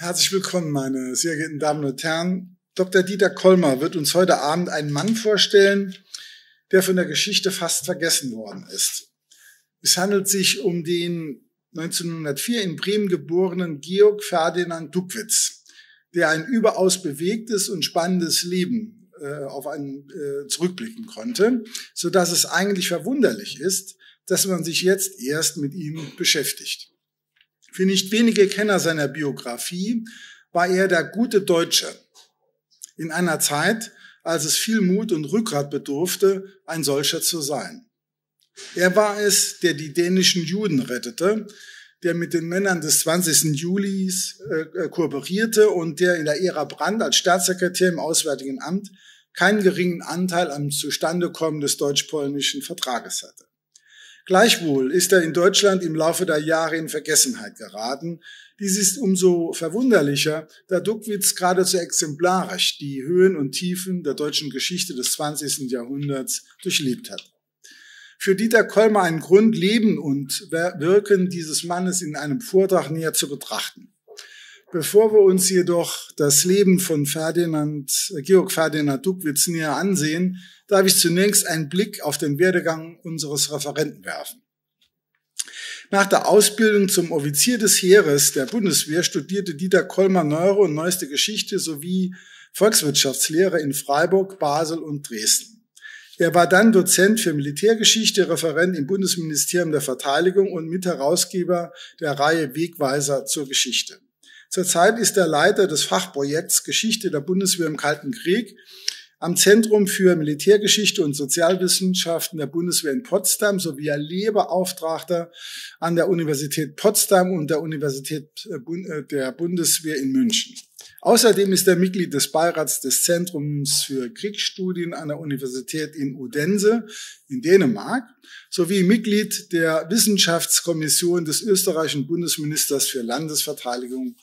Herzlich willkommen, meine sehr geehrten Damen und Herren. Dr. Dieter Kolmer wird uns heute Abend einen Mann vorstellen, der von der Geschichte fast vergessen worden ist. Es handelt sich um den 1904 in Bremen geborenen Georg Ferdinand Duckwitz, der ein überaus bewegtes und spannendes Leben äh, auf einen äh, zurückblicken konnte, so dass es eigentlich verwunderlich ist, dass man sich jetzt erst mit ihm beschäftigt. Für nicht wenige Kenner seiner Biografie war er der gute Deutsche in einer Zeit, als es viel Mut und Rückgrat bedurfte, ein solcher zu sein. Er war es, der die dänischen Juden rettete, der mit den Männern des 20. Julis äh, äh, kooperierte und der in der Ära Brand als Staatssekretär im Auswärtigen Amt keinen geringen Anteil am Zustandekommen des deutsch-polnischen Vertrages hatte. Gleichwohl ist er in Deutschland im Laufe der Jahre in Vergessenheit geraten. Dies ist umso verwunderlicher, da Duckwitz geradezu exemplarisch die Höhen und Tiefen der deutschen Geschichte des 20. Jahrhunderts durchlebt hat. Für Dieter Kolmer ein Grund, Leben und Wirken dieses Mannes in einem Vortrag näher zu betrachten. Bevor wir uns jedoch das Leben von Ferdinand, Georg Ferdinand Duckwitz näher ansehen, darf ich zunächst einen Blick auf den Werdegang unseres Referenten werfen. Nach der Ausbildung zum Offizier des Heeres der Bundeswehr studierte Dieter Kollmann Neuro und neueste Geschichte sowie Volkswirtschaftslehre in Freiburg, Basel und Dresden. Er war dann Dozent für Militärgeschichte, Referent im Bundesministerium der Verteidigung und Mitherausgeber der Reihe Wegweiser zur Geschichte. Zurzeit ist er Leiter des Fachprojekts Geschichte der Bundeswehr im Kalten Krieg am Zentrum für Militärgeschichte und Sozialwissenschaften der Bundeswehr in Potsdam sowie als Lehrbeauftragter an der Universität Potsdam und der Universität äh, äh, der Bundeswehr in München. Außerdem ist er Mitglied des Beirats des Zentrums für Kriegsstudien an der Universität in Udense in Dänemark sowie Mitglied der Wissenschaftskommission des österreichischen Bundesministers für Landesverteidigung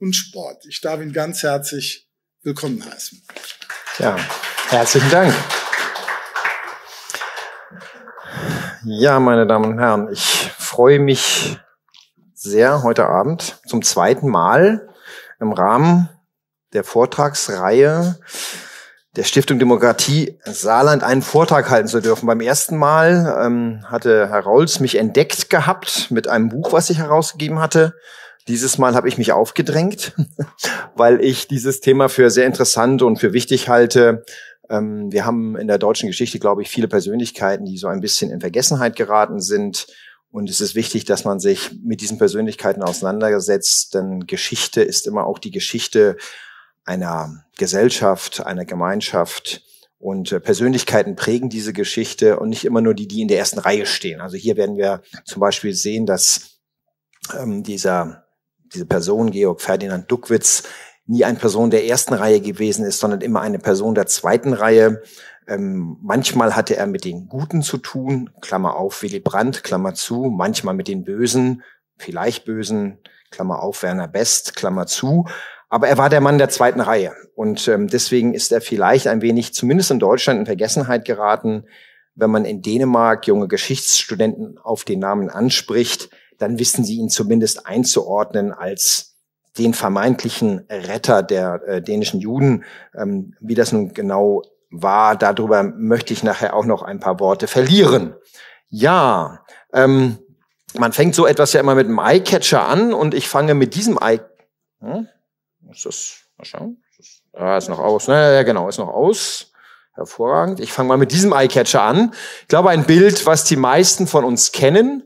und Sport. Ich darf ihn ganz herzlich willkommen heißen. Ja, herzlichen Dank. Ja, meine Damen und Herren, ich freue mich sehr heute Abend zum zweiten Mal im Rahmen der Vortragsreihe der Stiftung Demokratie Saarland einen Vortrag halten zu dürfen. Beim ersten Mal ähm, hatte Herr Rolls mich entdeckt gehabt mit einem Buch, was ich herausgegeben hatte dieses Mal habe ich mich aufgedrängt, weil ich dieses Thema für sehr interessant und für wichtig halte. Ähm, wir haben in der deutschen Geschichte, glaube ich, viele Persönlichkeiten, die so ein bisschen in Vergessenheit geraten sind. Und es ist wichtig, dass man sich mit diesen Persönlichkeiten auseinandersetzt, denn Geschichte ist immer auch die Geschichte einer Gesellschaft, einer Gemeinschaft. Und äh, Persönlichkeiten prägen diese Geschichte und nicht immer nur die, die in der ersten Reihe stehen. Also hier werden wir zum Beispiel sehen, dass ähm, dieser diese Person Georg Ferdinand Duckwitz nie eine Person der ersten Reihe gewesen ist, sondern immer eine Person der zweiten Reihe. Ähm, manchmal hatte er mit den Guten zu tun, Klammer auf, Willy Brandt, Klammer zu, manchmal mit den Bösen, vielleicht Bösen, Klammer auf, Werner Best, Klammer zu. Aber er war der Mann der zweiten Reihe. Und ähm, deswegen ist er vielleicht ein wenig, zumindest in Deutschland, in Vergessenheit geraten. Wenn man in Dänemark junge Geschichtsstudenten auf den Namen anspricht, dann wissen sie ihn zumindest einzuordnen als den vermeintlichen Retter der äh, dänischen Juden. Ähm, wie das nun genau war, darüber möchte ich nachher auch noch ein paar Worte verlieren. Ja, ähm, man fängt so etwas ja immer mit einem Eyecatcher an und ich fange mit diesem Eye. Hm? Ist das? Mal schauen. Ist das, ah, ist noch aus. Na, ja, genau, ist noch aus. Hervorragend. Ich fange mal mit diesem Eyecatcher an. Ich glaube, ein Bild, was die meisten von uns kennen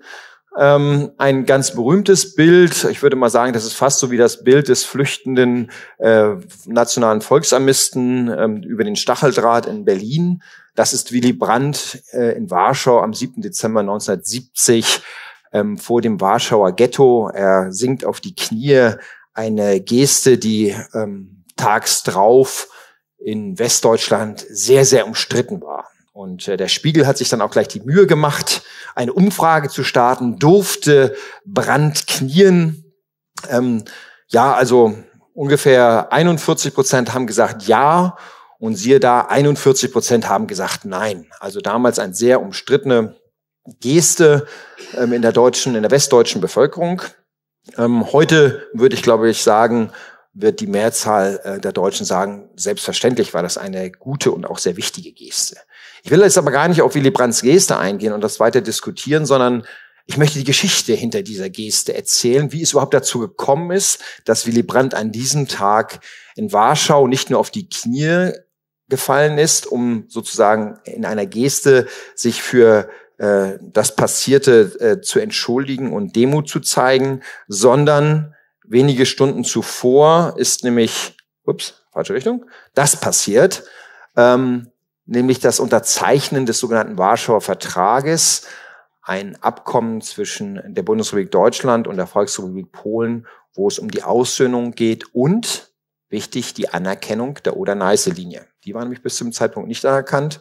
ähm, ein ganz berühmtes Bild. Ich würde mal sagen, das ist fast so wie das Bild des flüchtenden äh, nationalen Volksarmisten ähm, über den Stacheldraht in Berlin. Das ist Willy Brandt äh, in Warschau am 7. Dezember 1970 ähm, vor dem Warschauer Ghetto. Er sinkt auf die Knie. Eine Geste, die ähm, tags drauf in Westdeutschland sehr, sehr umstritten war. Und äh, der Spiegel hat sich dann auch gleich die Mühe gemacht, eine Umfrage zu starten, durfte Brand knien. Ähm, ja, also ungefähr 41 Prozent haben gesagt ja und siehe da, 41 Prozent haben gesagt nein. Also damals eine sehr umstrittene Geste ähm, in der deutschen, in der westdeutschen Bevölkerung. Ähm, heute würde ich, glaube ich, sagen, wird die Mehrzahl äh, der Deutschen sagen, selbstverständlich war das eine gute und auch sehr wichtige Geste. Ich will jetzt aber gar nicht auf Willy Brandts Geste eingehen und das weiter diskutieren, sondern ich möchte die Geschichte hinter dieser Geste erzählen, wie es überhaupt dazu gekommen ist, dass Willy Brandt an diesem Tag in Warschau nicht nur auf die Knie gefallen ist, um sozusagen in einer Geste sich für äh, das Passierte äh, zu entschuldigen und Demut zu zeigen, sondern wenige Stunden zuvor ist nämlich, ups, falsche Richtung, das passiert. Ähm, nämlich das Unterzeichnen des sogenannten Warschauer Vertrages, ein Abkommen zwischen der Bundesrepublik Deutschland und der Volksrepublik Polen, wo es um die Aussöhnung geht und, wichtig, die Anerkennung der Oder-Neiße-Linie. Die war nämlich bis zum Zeitpunkt nicht anerkannt.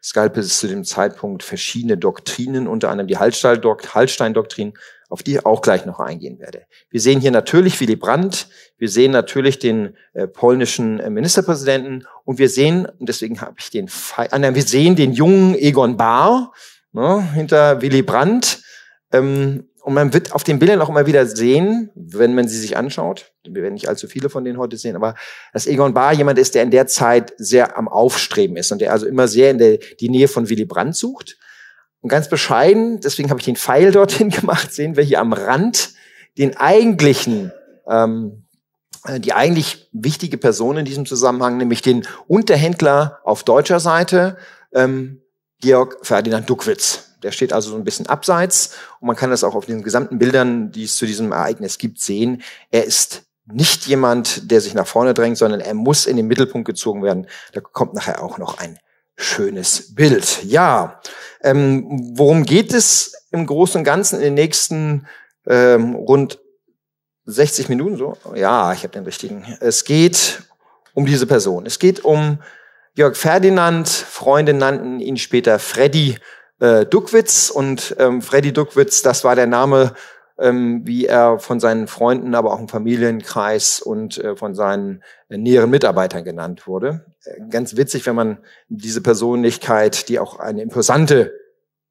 Es gab bis zu dem Zeitpunkt verschiedene Doktrinen, unter anderem die Hallstein-Doktrin, auf die ich auch gleich noch eingehen werde. Wir sehen hier natürlich Willy Brandt, wir sehen natürlich den äh, polnischen äh, Ministerpräsidenten und wir sehen, und deswegen habe ich den Pfeil, ah, wir sehen den jungen Egon Bahr ne, hinter Willy Brandt. Ähm, und man wird auf den Bildern auch immer wieder sehen, wenn man sie sich anschaut, wir werden nicht allzu viele von denen heute sehen, aber dass Egon Bahr jemand ist, der in der Zeit sehr am Aufstreben ist und der also immer sehr in der, die Nähe von Willy Brandt sucht und ganz bescheiden, deswegen habe ich den Pfeil dorthin gemacht, sehen wir hier am Rand den eigentlichen, ähm, äh, die eigentlich wichtige Person in diesem Zusammenhang, nämlich den Unterhändler auf deutscher Seite, ähm, Georg Ferdinand Duckwitz. Der steht also so ein bisschen abseits und man kann das auch auf den gesamten Bildern, die es zu diesem Ereignis gibt, sehen. Er ist nicht jemand, der sich nach vorne drängt, sondern er muss in den Mittelpunkt gezogen werden. Da kommt nachher auch noch ein schönes Bild. Ja, ähm, worum geht es im Großen und Ganzen in den nächsten ähm, rund 60 Minuten so? Ja, ich habe den richtigen. Es geht um diese Person. Es geht um Jörg Ferdinand. Freunde nannten ihn später Freddy äh, Duckwitz und ähm, Freddy Duckwitz, das war der Name ähm, wie er von seinen Freunden, aber auch im Familienkreis und äh, von seinen äh, näheren Mitarbeitern genannt wurde. Äh, ganz witzig, wenn man diese Persönlichkeit, die auch eine imposante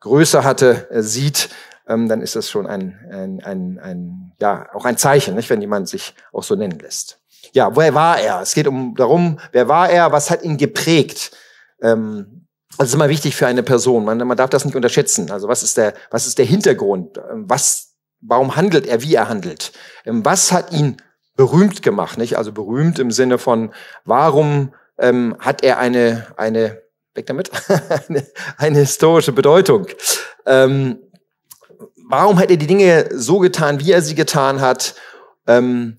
Größe hatte, äh, sieht, ähm, dann ist das schon ein, ein, ein, ein, ja, auch ein Zeichen, nicht, wenn jemand sich auch so nennen lässt. Ja, wer war er? Es geht um darum, wer war er, was hat ihn geprägt? Ähm, also ist immer wichtig für eine Person. Man, man darf das nicht unterschätzen. Also was ist der, was ist der Hintergrund? Ähm, was warum handelt er, wie er handelt? Ähm, was hat ihn berühmt gemacht? Nicht? Also berühmt im Sinne von, warum ähm, hat er eine, eine, weg damit, eine, eine, historische Bedeutung? Ähm, warum hat er die Dinge so getan, wie er sie getan hat? Ähm,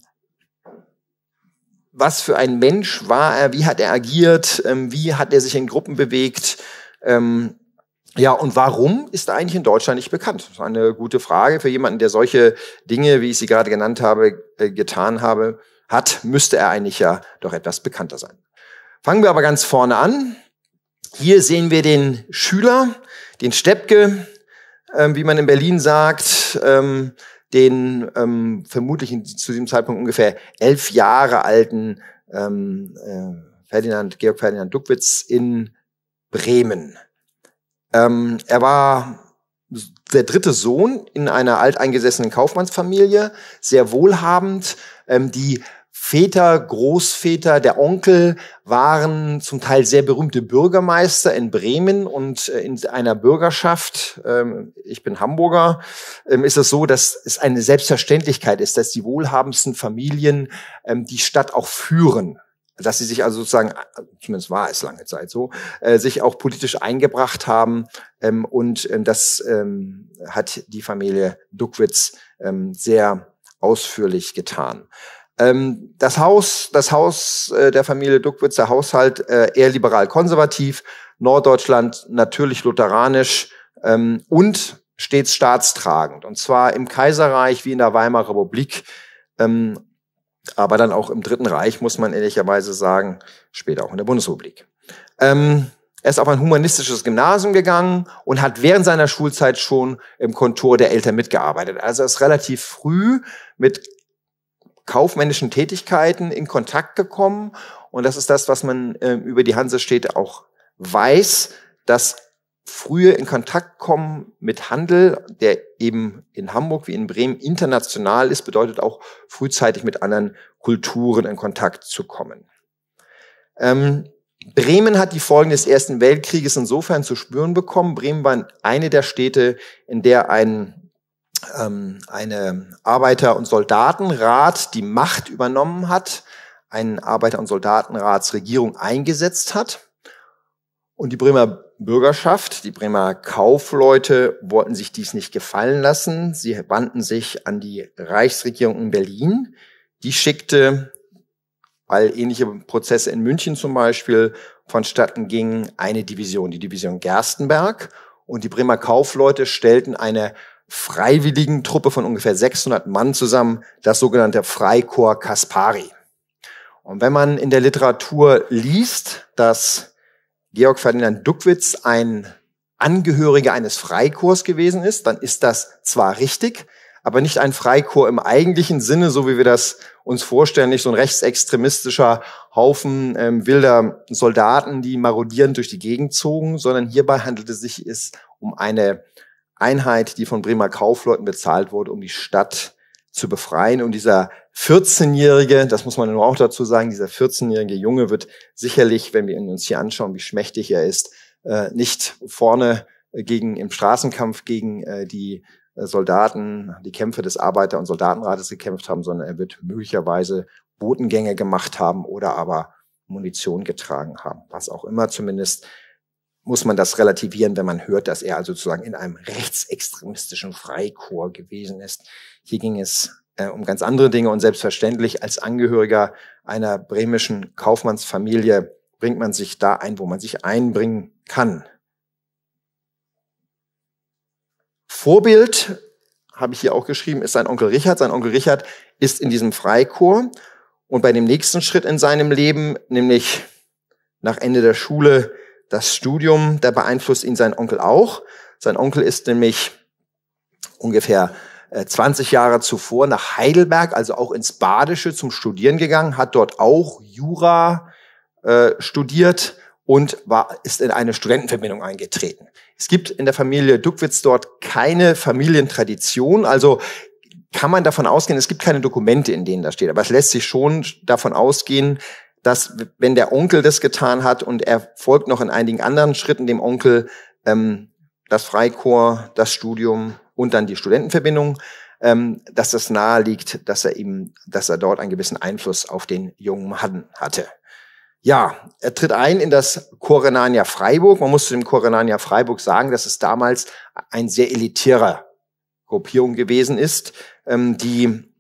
was für ein Mensch war er? Wie hat er agiert? Ähm, wie hat er sich in Gruppen bewegt? Ähm, ja, und warum ist eigentlich in Deutschland nicht bekannt? Das ist eine gute Frage. Für jemanden, der solche Dinge, wie ich sie gerade genannt habe, äh, getan habe, hat, müsste er eigentlich ja doch etwas bekannter sein. Fangen wir aber ganz vorne an. Hier sehen wir den Schüler, den Steppke, ähm, wie man in Berlin sagt, ähm, den ähm, vermutlich zu diesem Zeitpunkt ungefähr elf Jahre alten ähm, äh, Ferdinand, Georg Ferdinand Duckwitz in Bremen. Ähm, er war der dritte Sohn in einer alteingesessenen Kaufmannsfamilie, sehr wohlhabend. Ähm, die Väter, Großväter, der Onkel waren zum Teil sehr berühmte Bürgermeister in Bremen und äh, in einer Bürgerschaft, ähm, ich bin Hamburger, ähm, ist es so, dass es eine Selbstverständlichkeit ist, dass die wohlhabendsten Familien ähm, die Stadt auch führen dass sie sich also sozusagen, zumindest war es lange Zeit so, äh, sich auch politisch eingebracht haben. Ähm, und ähm, das ähm, hat die Familie Duckwitz ähm, sehr ausführlich getan. Ähm, das Haus, das Haus äh, der Familie Duckwitz, der Haushalt äh, eher liberal-konservativ, Norddeutschland natürlich lutheranisch ähm, und stets staatstragend. Und zwar im Kaiserreich wie in der Weimarer Republik ähm, aber dann auch im Dritten Reich, muss man ehrlicherweise sagen, später auch in der Bundesrepublik. Ähm, er ist auf ein humanistisches Gymnasium gegangen und hat während seiner Schulzeit schon im Kontor der Eltern mitgearbeitet. Also er ist relativ früh mit kaufmännischen Tätigkeiten in Kontakt gekommen. Und das ist das, was man äh, über die Hansestädte auch weiß, dass früher in Kontakt kommen mit Handel, der eben in Hamburg wie in Bremen international ist, bedeutet auch frühzeitig mit anderen Kulturen in Kontakt zu kommen. Ähm, Bremen hat die Folgen des Ersten Weltkrieges insofern zu spüren bekommen. Bremen war eine der Städte, in der ein ähm, eine Arbeiter- und Soldatenrat die Macht übernommen hat, einen Arbeiter- und Soldatenratsregierung eingesetzt hat. Und die Bremer Bürgerschaft, die Bremer Kaufleute wollten sich dies nicht gefallen lassen. Sie wandten sich an die Reichsregierung in Berlin. Die schickte, weil ähnliche Prozesse in München zum Beispiel vonstatten gingen, eine Division, die Division Gerstenberg. Und die Bremer Kaufleute stellten eine freiwilligen Truppe von ungefähr 600 Mann zusammen, das sogenannte Freikorps Kaspari. Und wenn man in der Literatur liest, dass Georg Ferdinand Duckwitz ein Angehöriger eines Freikorps gewesen ist, dann ist das zwar richtig, aber nicht ein Freikorps im eigentlichen Sinne, so wie wir das uns vorstellen, nicht so ein rechtsextremistischer Haufen ähm, wilder Soldaten, die marodierend durch die Gegend zogen, sondern hierbei handelte sich es um eine Einheit, die von Bremer Kaufleuten bezahlt wurde, um die Stadt zu befreien. Und dieser 14-Jährige, das muss man nur auch dazu sagen, dieser 14-jährige Junge wird sicherlich, wenn wir ihn uns hier anschauen, wie schmächtig er ist, äh, nicht vorne äh, gegen im Straßenkampf gegen äh, die Soldaten, die Kämpfe des Arbeiter- und Soldatenrates gekämpft haben, sondern er wird möglicherweise Botengänge gemacht haben oder aber Munition getragen haben, was auch immer zumindest muss man das relativieren, wenn man hört, dass er also sozusagen in einem rechtsextremistischen Freikorps gewesen ist. Hier ging es äh, um ganz andere Dinge und selbstverständlich als Angehöriger einer bremischen Kaufmannsfamilie bringt man sich da ein, wo man sich einbringen kann. Vorbild, habe ich hier auch geschrieben, ist sein Onkel Richard. Sein Onkel Richard ist in diesem Freikorps und bei dem nächsten Schritt in seinem Leben, nämlich nach Ende der Schule, das Studium, da beeinflusst ihn sein Onkel auch. Sein Onkel ist nämlich ungefähr 20 äh, Jahre zuvor nach Heidelberg, also auch ins Badische zum Studieren gegangen, hat dort auch Jura äh, studiert und war, ist in eine Studentenverbindung eingetreten. Es gibt in der Familie Duckwitz dort keine Familientradition, also kann man davon ausgehen, es gibt keine Dokumente, in denen das steht, aber es lässt sich schon davon ausgehen, dass wenn der Onkel das getan hat und er folgt noch in einigen anderen Schritten dem Onkel ähm, das Freikorps, das Studium und dann die Studentenverbindung, ähm, dass das nahe liegt, dass er eben, dass er dort einen gewissen Einfluss auf den jungen Mann hatte. Ja, er tritt ein in das Korenania Freiburg. Man muss zu dem Korenania Freiburg sagen, dass es damals ein sehr elitärer Gruppierung gewesen ist, ähm, die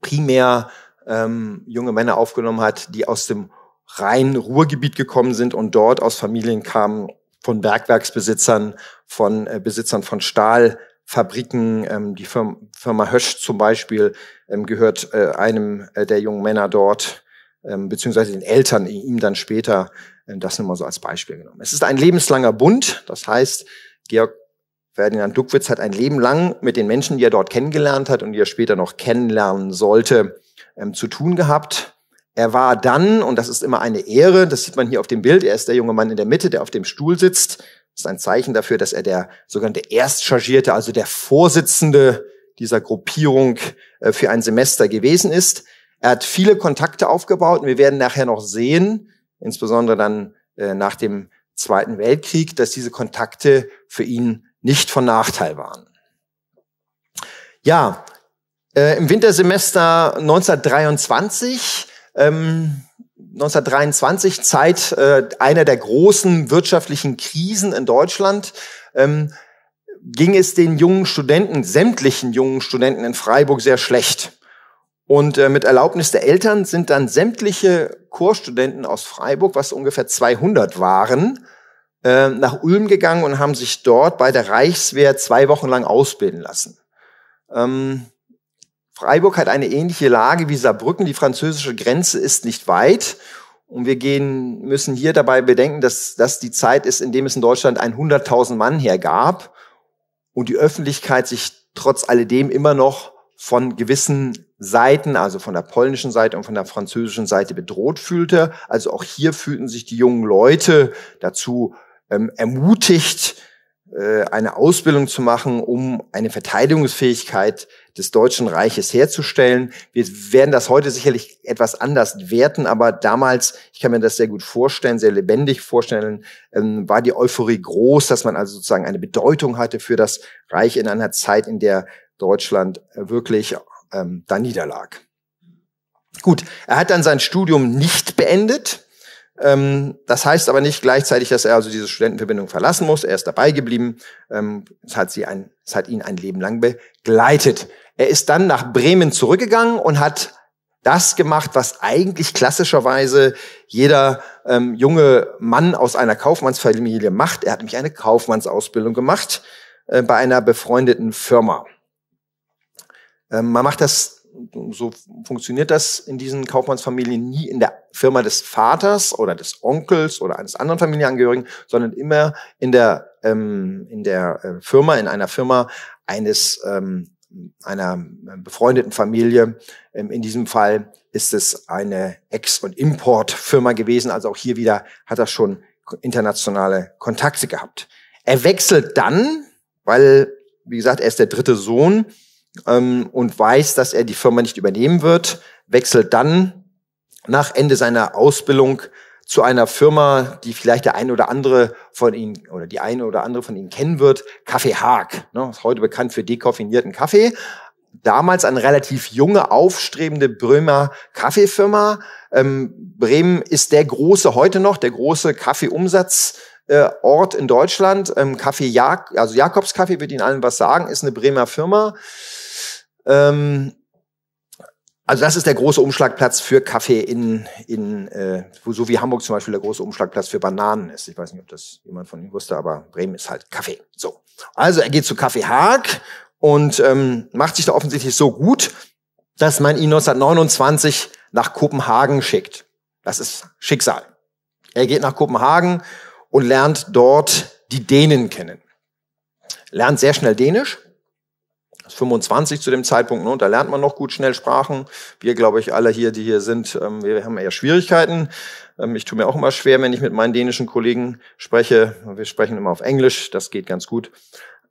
primär ähm, junge Männer aufgenommen hat, die aus dem rhein Ruhrgebiet gekommen sind und dort aus Familien kamen von Bergwerksbesitzern, von äh, Besitzern von Stahlfabriken. Ähm, die Firma, Firma Hösch zum Beispiel ähm, gehört äh, einem äh, der jungen Männer dort, ähm, beziehungsweise den Eltern ihm dann später. Äh, das nur mal so als Beispiel genommen. Es ist ein lebenslanger Bund, das heißt, Georg Ferdinand Duckwitz hat ein Leben lang mit den Menschen, die er dort kennengelernt hat und die er später noch kennenlernen sollte, ähm, zu tun gehabt. Er war dann, und das ist immer eine Ehre, das sieht man hier auf dem Bild, er ist der junge Mann in der Mitte, der auf dem Stuhl sitzt. Das ist ein Zeichen dafür, dass er der sogenannte Erstchargierte, also der Vorsitzende dieser Gruppierung äh, für ein Semester gewesen ist. Er hat viele Kontakte aufgebaut und wir werden nachher noch sehen, insbesondere dann äh, nach dem Zweiten Weltkrieg, dass diese Kontakte für ihn nicht von Nachteil waren. Ja, äh, Im Wintersemester 1923, ähm, 1923, Zeit äh, einer der großen wirtschaftlichen Krisen in Deutschland, ähm, ging es den jungen Studenten, sämtlichen jungen Studenten in Freiburg sehr schlecht. Und äh, mit Erlaubnis der Eltern sind dann sämtliche Chorstudenten aus Freiburg, was ungefähr 200 waren, äh, nach Ulm gegangen und haben sich dort bei der Reichswehr zwei Wochen lang ausbilden lassen. Ähm, Freiburg hat eine ähnliche Lage wie Saarbrücken. Die französische Grenze ist nicht weit. Und wir gehen, müssen hier dabei bedenken, dass das die Zeit ist, in dem es in Deutschland 100.000 Mann hergab und die Öffentlichkeit sich trotz alledem immer noch von gewissen Seiten, also von der polnischen Seite und von der französischen Seite bedroht fühlte. Also auch hier fühlten sich die jungen Leute dazu ähm, ermutigt, äh, eine Ausbildung zu machen, um eine Verteidigungsfähigkeit des Deutschen Reiches herzustellen. Wir werden das heute sicherlich etwas anders werten, aber damals, ich kann mir das sehr gut vorstellen, sehr lebendig vorstellen, ähm, war die Euphorie groß, dass man also sozusagen eine Bedeutung hatte für das Reich in einer Zeit, in der Deutschland wirklich ähm, da niederlag. Gut, er hat dann sein Studium nicht beendet. Ähm, das heißt aber nicht gleichzeitig, dass er also diese Studentenverbindung verlassen muss. Er ist dabei geblieben. Ähm, es, hat sie ein, es hat ihn ein Leben lang begleitet. Er ist dann nach Bremen zurückgegangen und hat das gemacht, was eigentlich klassischerweise jeder ähm, junge Mann aus einer Kaufmannsfamilie macht. Er hat nämlich eine Kaufmannsausbildung gemacht äh, bei einer befreundeten Firma. Ähm, man macht das, so funktioniert das in diesen Kaufmannsfamilien nie in der Firma des Vaters oder des Onkels oder eines anderen Familienangehörigen, sondern immer in der ähm, in der äh, Firma, in einer Firma eines ähm, einer äh, befreundeten Familie. Ähm, in diesem Fall ist es eine Ex- und Importfirma gewesen. Also auch hier wieder hat er schon internationale Kontakte gehabt. Er wechselt dann, weil, wie gesagt, er ist der dritte Sohn ähm, und weiß, dass er die Firma nicht übernehmen wird, wechselt dann nach Ende seiner Ausbildung zu einer Firma, die vielleicht der ein oder andere von Ihnen oder die eine oder andere von Ihnen kennen wird, Kaffee Haag. Ne, ist heute bekannt für dekoffinierten Kaffee. Damals eine relativ junge, aufstrebende Bremer Kaffeefirma. Ähm, Bremen ist der große heute noch, der große Kaffeeumsatz. Äh, Ort in Deutschland, ähm, Kaffee Jag also Jakobs Kaffee wird Ihnen allen was sagen, ist eine Bremer Firma. Ähm, also das ist der große Umschlagplatz für Kaffee in, in äh, so wie Hamburg zum Beispiel der große Umschlagplatz für Bananen ist. Ich weiß nicht, ob das jemand von Ihnen wusste, aber Bremen ist halt Kaffee. So, also er geht zu Kaffee Haag und ähm, macht sich da offensichtlich so gut, dass man ihn 1929 nach Kopenhagen schickt. Das ist Schicksal. Er geht nach Kopenhagen und lernt dort die Dänen kennen. Lernt sehr schnell Dänisch 25 zu dem Zeitpunkt, ne? da lernt man noch gut schnell Sprachen. Wir, glaube ich, alle hier, die hier sind, ähm, wir haben eher Schwierigkeiten. Ähm, ich tue mir auch immer schwer, wenn ich mit meinen dänischen Kollegen spreche. Wir sprechen immer auf Englisch, das geht ganz gut.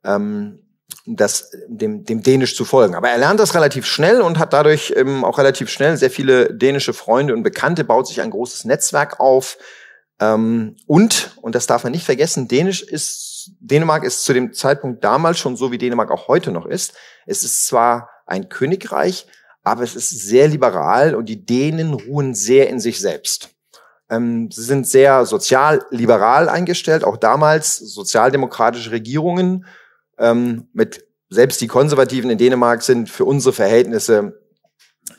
Ähm, das, dem, dem Dänisch zu folgen. Aber er lernt das relativ schnell und hat dadurch ähm, auch relativ schnell sehr viele dänische Freunde und Bekannte, baut sich ein großes Netzwerk auf. Ähm, und, und das darf man nicht vergessen, Dänisch ist Dänemark ist zu dem Zeitpunkt damals schon so, wie Dänemark auch heute noch ist. Es ist zwar ein Königreich, aber es ist sehr liberal und die Dänen ruhen sehr in sich selbst. Ähm, sie sind sehr sozial-liberal eingestellt, auch damals sozialdemokratische Regierungen ähm, mit selbst die Konservativen in Dänemark sind für unsere Verhältnisse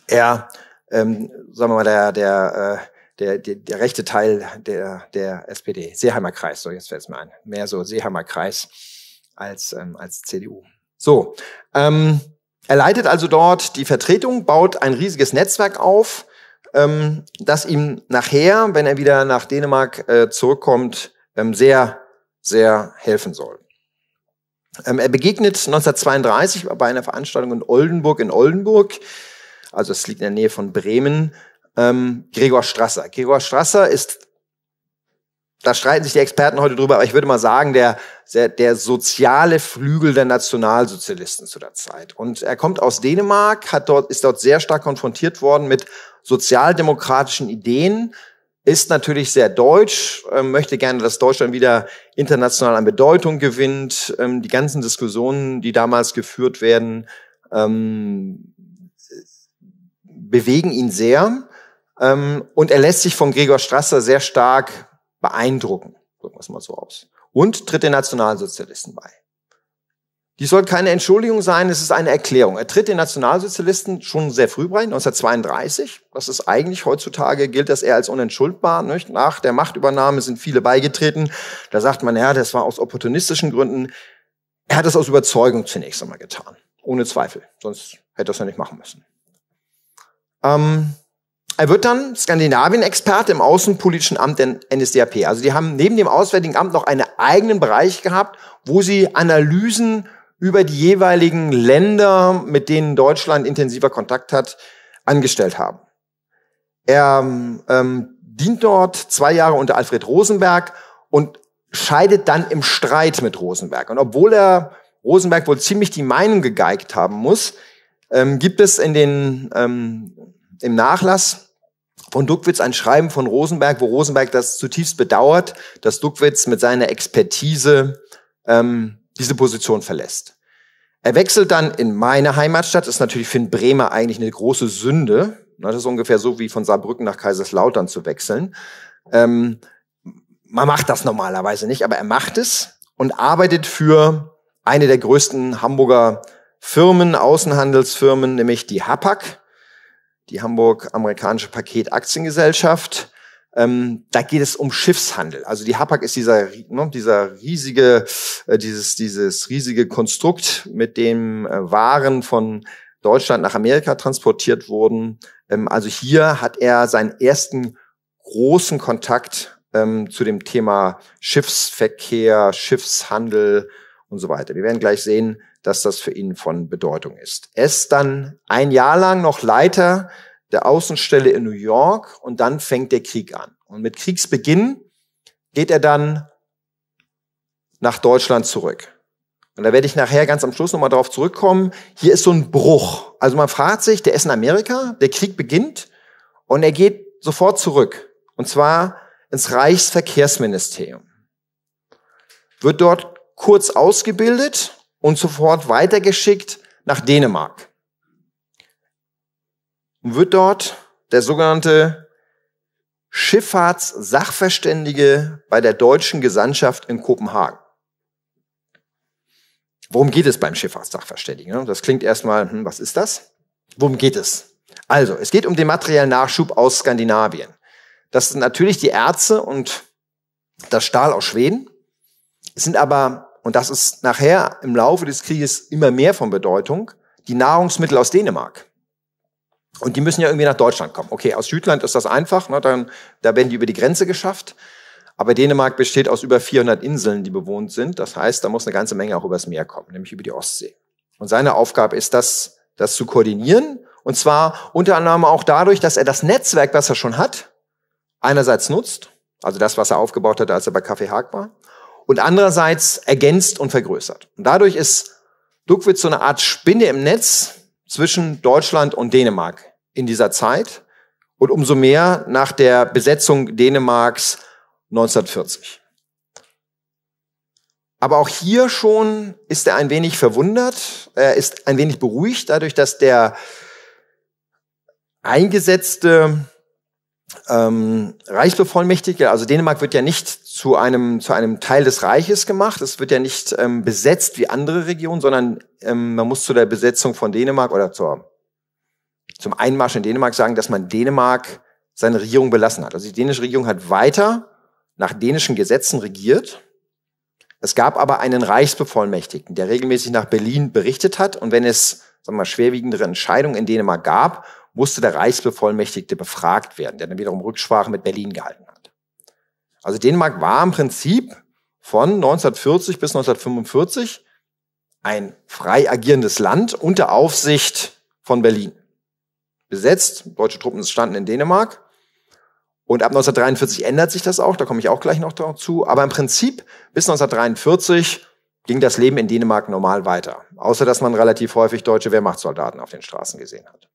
eher, ähm, sagen wir mal, der, der äh, der, der, der rechte Teil der, der SPD. Seeheimer Kreis, so jetzt fällt es mir ein. Mehr so Seeheimer Kreis als, ähm, als CDU. So, ähm, er leitet also dort die Vertretung, baut ein riesiges Netzwerk auf, ähm, das ihm nachher, wenn er wieder nach Dänemark äh, zurückkommt, ähm, sehr, sehr helfen soll. Ähm, er begegnet 1932 bei einer Veranstaltung in Oldenburg in Oldenburg, also es liegt in der Nähe von Bremen, ähm, Gregor Strasser. Gregor Strasser ist, da streiten sich die Experten heute drüber, aber ich würde mal sagen, der, der, der soziale Flügel der Nationalsozialisten zu der Zeit. Und er kommt aus Dänemark, hat dort, ist dort sehr stark konfrontiert worden mit sozialdemokratischen Ideen, ist natürlich sehr deutsch, ähm, möchte gerne, dass Deutschland wieder international an Bedeutung gewinnt. Ähm, die ganzen Diskussionen, die damals geführt werden, ähm, bewegen ihn sehr. Ähm, und er lässt sich von Gregor Strasser sehr stark beeindrucken, drücken wir es mal so aus, und tritt den Nationalsozialisten bei. Die soll keine Entschuldigung sein, es ist eine Erklärung. Er tritt den Nationalsozialisten schon sehr früh bei, 1932. Das ist eigentlich heutzutage gilt das eher als unentschuldbar. Nicht? Nach der Machtübernahme sind viele beigetreten. Da sagt man, ja, das war aus opportunistischen Gründen. Er hat das aus Überzeugung zunächst einmal getan. Ohne Zweifel. Sonst hätte er es ja nicht machen müssen. Ähm er wird dann Skandinavien-Experte im Außenpolitischen Amt der NSDAP. Also die haben neben dem Auswärtigen Amt noch einen eigenen Bereich gehabt, wo sie Analysen über die jeweiligen Länder, mit denen Deutschland intensiver Kontakt hat, angestellt haben. Er ähm, ähm, dient dort zwei Jahre unter Alfred Rosenberg und scheidet dann im Streit mit Rosenberg. Und obwohl er Rosenberg wohl ziemlich die Meinung gegeigt haben muss, ähm, gibt es in den ähm, im Nachlass von Duckwitz ein Schreiben von Rosenberg, wo Rosenberg das zutiefst bedauert, dass Duckwitz mit seiner Expertise ähm, diese Position verlässt. Er wechselt dann in meine Heimatstadt, ist natürlich für den Bremer eigentlich eine große Sünde. Das ist ungefähr so wie von Saarbrücken nach Kaiserslautern zu wechseln. Ähm, man macht das normalerweise nicht, aber er macht es und arbeitet für eine der größten Hamburger Firmen, Außenhandelsfirmen, nämlich die Hapag die Hamburg-amerikanische Paketaktiengesellschaft. Ähm, da geht es um Schiffshandel. Also die HAPAG ist dieser, ne, dieser riesige, äh, dieses, dieses riesige Konstrukt, mit dem äh, Waren von Deutschland nach Amerika transportiert wurden. Ähm, also hier hat er seinen ersten großen Kontakt ähm, zu dem Thema Schiffsverkehr, Schiffshandel, und so weiter. Wir werden gleich sehen, dass das für ihn von Bedeutung ist. Er ist dann ein Jahr lang noch Leiter der Außenstelle in New York und dann fängt der Krieg an. Und mit Kriegsbeginn geht er dann nach Deutschland zurück. Und da werde ich nachher ganz am Schluss nochmal drauf zurückkommen. Hier ist so ein Bruch. Also man fragt sich, der ist in Amerika, der Krieg beginnt und er geht sofort zurück. Und zwar ins Reichsverkehrsministerium. Wird dort kurz ausgebildet und sofort weitergeschickt nach Dänemark. Und wird dort der sogenannte Schifffahrtssachverständige bei der deutschen Gesandtschaft in Kopenhagen. Worum geht es beim Schifffahrtssachverständigen? Ne? Das klingt erstmal, hm, was ist das? Worum geht es? Also, es geht um den materiellen Nachschub aus Skandinavien. Das sind natürlich die Erze und das Stahl aus Schweden. Es sind aber und das ist nachher im Laufe des Krieges immer mehr von Bedeutung, die Nahrungsmittel aus Dänemark. Und die müssen ja irgendwie nach Deutschland kommen. Okay, aus Südland ist das einfach, ne, dann, da werden die über die Grenze geschafft. Aber Dänemark besteht aus über 400 Inseln, die bewohnt sind. Das heißt, da muss eine ganze Menge auch übers Meer kommen, nämlich über die Ostsee. Und seine Aufgabe ist das, das zu koordinieren. Und zwar unter anderem auch dadurch, dass er das Netzwerk, was er schon hat, einerseits nutzt, also das, was er aufgebaut hat, als er bei Kaffee Haag war, und andererseits ergänzt und vergrößert. Und dadurch ist Duckwitz so eine Art Spinne im Netz zwischen Deutschland und Dänemark in dieser Zeit und umso mehr nach der Besetzung Dänemarks 1940. Aber auch hier schon ist er ein wenig verwundert, er ist ein wenig beruhigt dadurch, dass der eingesetzte ähm, Reichsbevollmächtigte, also Dänemark wird ja nicht zu einem, zu einem Teil des Reiches gemacht, es wird ja nicht ähm, besetzt wie andere Regionen, sondern ähm, man muss zu der Besetzung von Dänemark oder zur, zum Einmarsch in Dänemark sagen, dass man Dänemark seine Regierung belassen hat. Also die dänische Regierung hat weiter nach dänischen Gesetzen regiert. Es gab aber einen Reichsbevollmächtigten, der regelmäßig nach Berlin berichtet hat und wenn es sagen wir mal, schwerwiegendere Entscheidungen in Dänemark gab musste der Reichsbevollmächtigte befragt werden, der dann wiederum Rücksprache mit Berlin gehalten hat. Also Dänemark war im Prinzip von 1940 bis 1945 ein frei agierendes Land unter Aufsicht von Berlin. Besetzt, deutsche Truppen standen in Dänemark. Und ab 1943 ändert sich das auch, da komme ich auch gleich noch dazu. Aber im Prinzip bis 1943 ging das Leben in Dänemark normal weiter. Außer dass man relativ häufig deutsche Wehrmachtssoldaten auf den Straßen gesehen hat.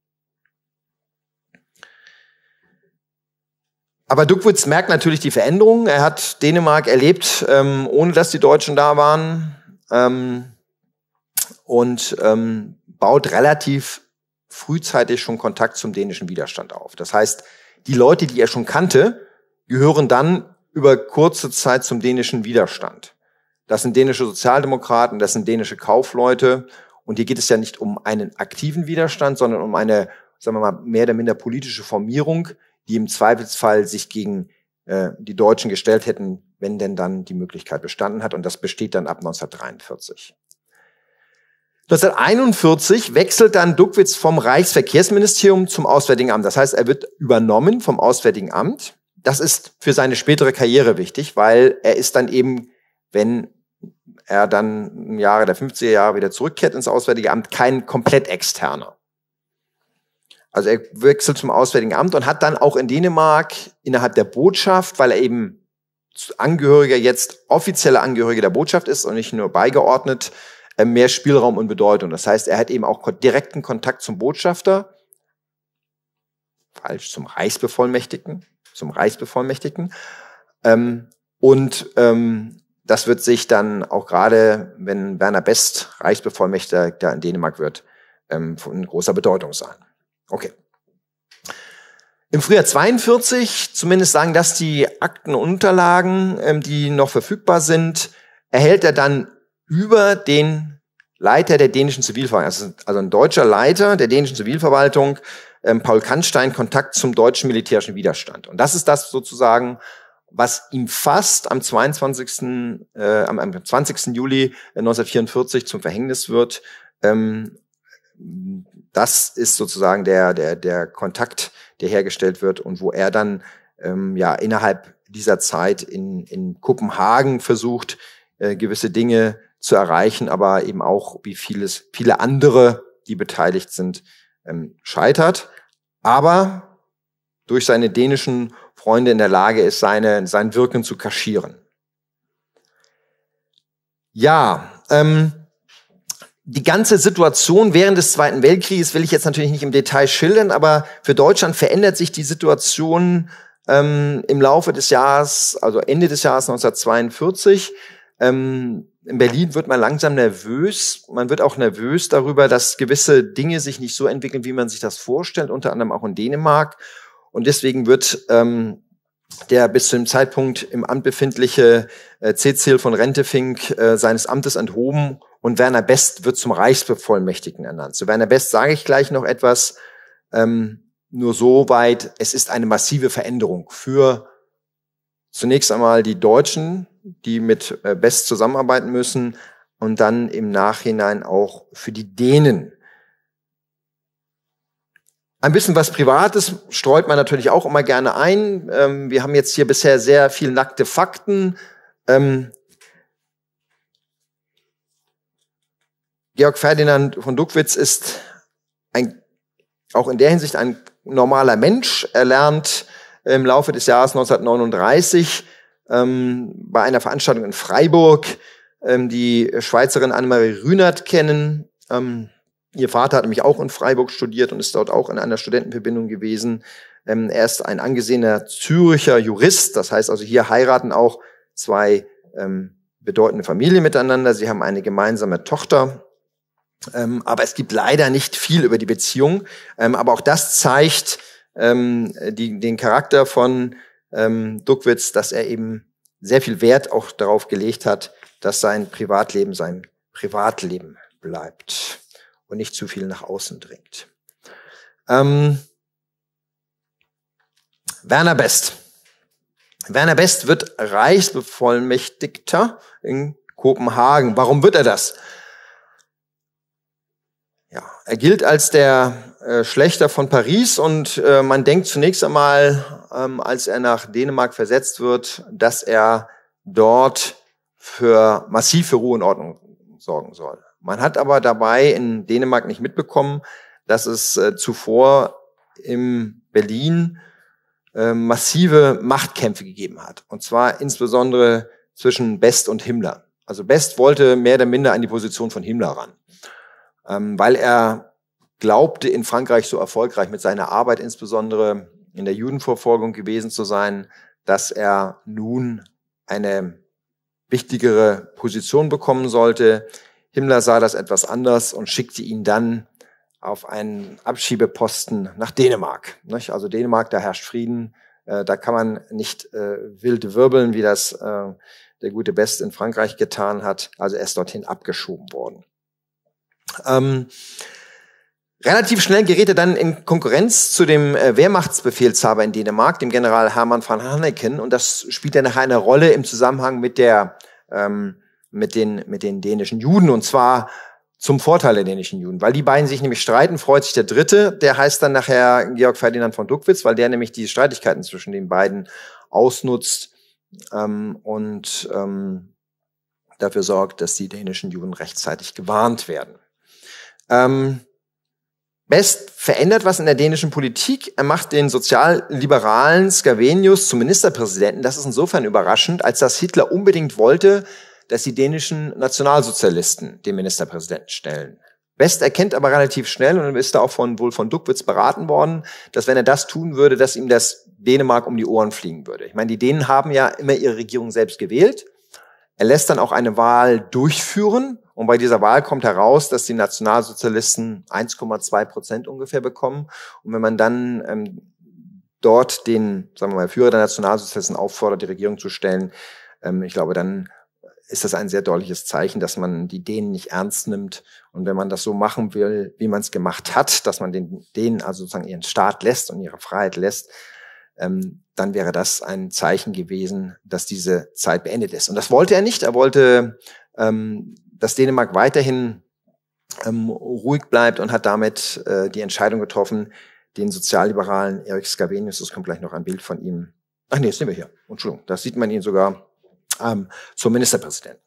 Aber Duckwitz merkt natürlich die Veränderungen. Er hat Dänemark erlebt, ähm, ohne dass die Deutschen da waren. Ähm, und ähm, baut relativ frühzeitig schon Kontakt zum dänischen Widerstand auf. Das heißt, die Leute, die er schon kannte, gehören dann über kurze Zeit zum dänischen Widerstand. Das sind dänische Sozialdemokraten, das sind dänische Kaufleute. Und hier geht es ja nicht um einen aktiven Widerstand, sondern um eine, sagen wir mal, mehr oder minder politische Formierung, die im Zweifelsfall sich gegen äh, die Deutschen gestellt hätten, wenn denn dann die Möglichkeit bestanden hat. Und das besteht dann ab 1943. 1941 wechselt dann Duckwitz vom Reichsverkehrsministerium zum Auswärtigen Amt. Das heißt, er wird übernommen vom Auswärtigen Amt. Das ist für seine spätere Karriere wichtig, weil er ist dann eben, wenn er dann im Jahre der 50er Jahre wieder zurückkehrt ins Auswärtige Amt, kein komplett externer. Also er wechselt zum Auswärtigen Amt und hat dann auch in Dänemark innerhalb der Botschaft, weil er eben Angehöriger jetzt offizieller Angehöriger der Botschaft ist und nicht nur beigeordnet, äh, mehr Spielraum und Bedeutung. Das heißt, er hat eben auch direkten Kontakt zum Botschafter, falsch, zum Reichsbevollmächtigten, zum Reichsbevollmächtigten. Ähm, und ähm, das wird sich dann auch gerade, wenn Werner Best Reichsbevollmächtigter in Dänemark wird, ähm, von großer Bedeutung sein. Okay. Im Frühjahr 42, zumindest sagen das die Aktenunterlagen, ähm, die noch verfügbar sind, erhält er dann über den Leiter der dänischen Zivilverwaltung, also, also ein deutscher Leiter der dänischen Zivilverwaltung, ähm, Paul Kannstein, Kontakt zum deutschen militärischen Widerstand. Und das ist das sozusagen, was ihm fast am 22. Äh, am 20. Juli 1944 äh, zum Verhängnis wird. Ähm, das ist sozusagen der, der, der Kontakt, der hergestellt wird und wo er dann ähm, ja innerhalb dieser Zeit in, in Kopenhagen versucht, äh, gewisse Dinge zu erreichen, aber eben auch, wie vieles, viele andere, die beteiligt sind, ähm, scheitert. Aber durch seine dänischen Freunde in der Lage ist, seine, sein Wirken zu kaschieren. Ja, ähm, die ganze Situation während des Zweiten Weltkrieges will ich jetzt natürlich nicht im Detail schildern, aber für Deutschland verändert sich die Situation ähm, im Laufe des Jahres, also Ende des Jahres 1942. Ähm, in Berlin wird man langsam nervös. Man wird auch nervös darüber, dass gewisse Dinge sich nicht so entwickeln, wie man sich das vorstellt, unter anderem auch in Dänemark. Und deswegen wird ähm, der bis zu dem Zeitpunkt im Amt befindliche äh, Cecil von Rentefink äh, seines Amtes enthoben und Werner Best wird zum Reichsbevollmächtigten ernannt. Zu Werner Best sage ich gleich noch etwas, ähm, nur so weit, es ist eine massive Veränderung für zunächst einmal die Deutschen, die mit äh, Best zusammenarbeiten müssen und dann im Nachhinein auch für die Dänen. Ein bisschen was Privates streut man natürlich auch immer gerne ein. Ähm, wir haben jetzt hier bisher sehr viel nackte Fakten. Ähm, Georg Ferdinand von Duckwitz ist ein, auch in der Hinsicht ein normaler Mensch. Er lernt äh, im Laufe des Jahres 1939 ähm, bei einer Veranstaltung in Freiburg ähm, die Schweizerin Annemarie Rühnert kennen. Ähm, ihr Vater hat nämlich auch in Freiburg studiert und ist dort auch in einer Studentenverbindung gewesen. Ähm, er ist ein angesehener Züricher Jurist, das heißt also hier heiraten auch zwei ähm, bedeutende Familien miteinander. Sie haben eine gemeinsame Tochter. Ähm, aber es gibt leider nicht viel über die Beziehung. Ähm, aber auch das zeigt ähm, die, den Charakter von ähm, Duckwitz, dass er eben sehr viel Wert auch darauf gelegt hat, dass sein Privatleben sein Privatleben bleibt und nicht zu viel nach außen dringt. Ähm, Werner Best. Werner Best wird Reichsbevollmächtigter in Kopenhagen. Warum wird er das? Er gilt als der äh, Schlechter von Paris und äh, man denkt zunächst einmal, ähm, als er nach Dänemark versetzt wird, dass er dort für massiv für Ruhe und Ordnung sorgen soll. Man hat aber dabei in Dänemark nicht mitbekommen, dass es äh, zuvor im Berlin ähm, massive Machtkämpfe gegeben hat. Und zwar insbesondere zwischen Best und Himmler. Also Best wollte mehr oder minder an die Position von Himmler ran ähm, weil er glaubte, in Frankreich so erfolgreich mit seiner Arbeit insbesondere in der Judenverfolgung gewesen zu sein, dass er nun eine wichtigere Position bekommen sollte. Himmler sah das etwas anders und schickte ihn dann auf einen Abschiebeposten nach Dänemark. Also Dänemark, da herrscht Frieden, äh, da kann man nicht äh, wild wirbeln, wie das äh, der gute Best in Frankreich getan hat. Also er ist dorthin abgeschoben worden. Ähm, Relativ schnell gerät er dann in Konkurrenz zu dem äh, Wehrmachtsbefehlshaber in Dänemark, dem General Hermann van Haneken, und das spielt dann nachher eine Rolle im Zusammenhang mit der ähm, mit den mit den dänischen Juden und zwar zum Vorteil der dänischen Juden, weil die beiden sich nämlich streiten, freut sich der Dritte, der heißt dann nachher Georg Ferdinand von Duckwitz, weil der nämlich die Streitigkeiten zwischen den beiden ausnutzt ähm, und ähm, dafür sorgt, dass die dänischen Juden rechtzeitig gewarnt werden. Ähm, Best verändert was in der dänischen Politik. Er macht den sozialliberalen Scavenius zum Ministerpräsidenten. Das ist insofern überraschend, als dass Hitler unbedingt wollte, dass die dänischen Nationalsozialisten den Ministerpräsidenten stellen. Best erkennt aber relativ schnell und ist da auch von, wohl von Duckwitz beraten worden, dass wenn er das tun würde, dass ihm das Dänemark um die Ohren fliegen würde. Ich meine, die Dänen haben ja immer ihre Regierung selbst gewählt. Er lässt dann auch eine Wahl durchführen, und bei dieser Wahl kommt heraus, dass die Nationalsozialisten 1,2 Prozent ungefähr bekommen. Und wenn man dann ähm, dort den, sagen wir mal, Führer der Nationalsozialisten auffordert, die Regierung zu stellen, ähm, ich glaube, dann ist das ein sehr deutliches Zeichen, dass man die Dänen nicht ernst nimmt. Und wenn man das so machen will, wie man es gemacht hat, dass man den Dänen also sozusagen ihren Staat lässt und ihre Freiheit lässt, ähm, dann wäre das ein Zeichen gewesen, dass diese Zeit beendet ist. Und das wollte er nicht. Er wollte ähm, dass Dänemark weiterhin ähm, ruhig bleibt und hat damit äh, die Entscheidung getroffen, den sozialliberalen Erik Scavenius, es kommt gleich noch ein Bild von ihm, ach nee, das sind wir hier, Entschuldigung, da sieht man ihn sogar ähm, zum Ministerpräsidenten.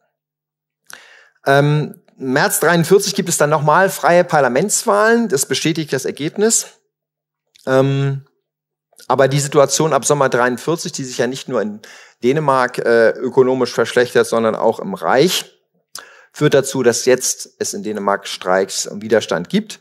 Ähm, März 43 gibt es dann nochmal freie Parlamentswahlen, das bestätigt das Ergebnis. Ähm, aber die Situation ab Sommer 43, die sich ja nicht nur in Dänemark äh, ökonomisch verschlechtert, sondern auch im Reich, führt dazu, dass jetzt es in Dänemark Streiks und Widerstand gibt.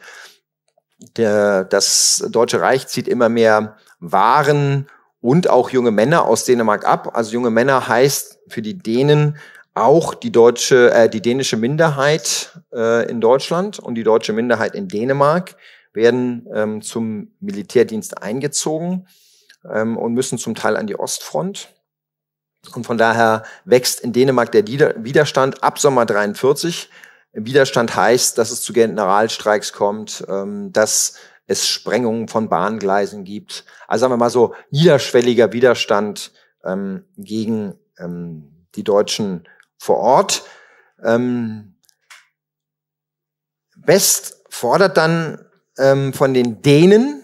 Der, das Deutsche Reich zieht immer mehr Waren und auch junge Männer aus Dänemark ab. Also junge Männer heißt für die Dänen auch die deutsche, äh, die dänische Minderheit äh, in Deutschland und die deutsche Minderheit in Dänemark werden ähm, zum Militärdienst eingezogen ähm, und müssen zum Teil an die Ostfront. Und von daher wächst in Dänemark der Widerstand ab Sommer 43. Widerstand heißt, dass es zu Generalstreiks kommt, ähm, dass es Sprengungen von Bahngleisen gibt. Also sagen wir mal so, niederschwelliger Widerstand ähm, gegen ähm, die Deutschen vor Ort. Best fordert dann von den Dänen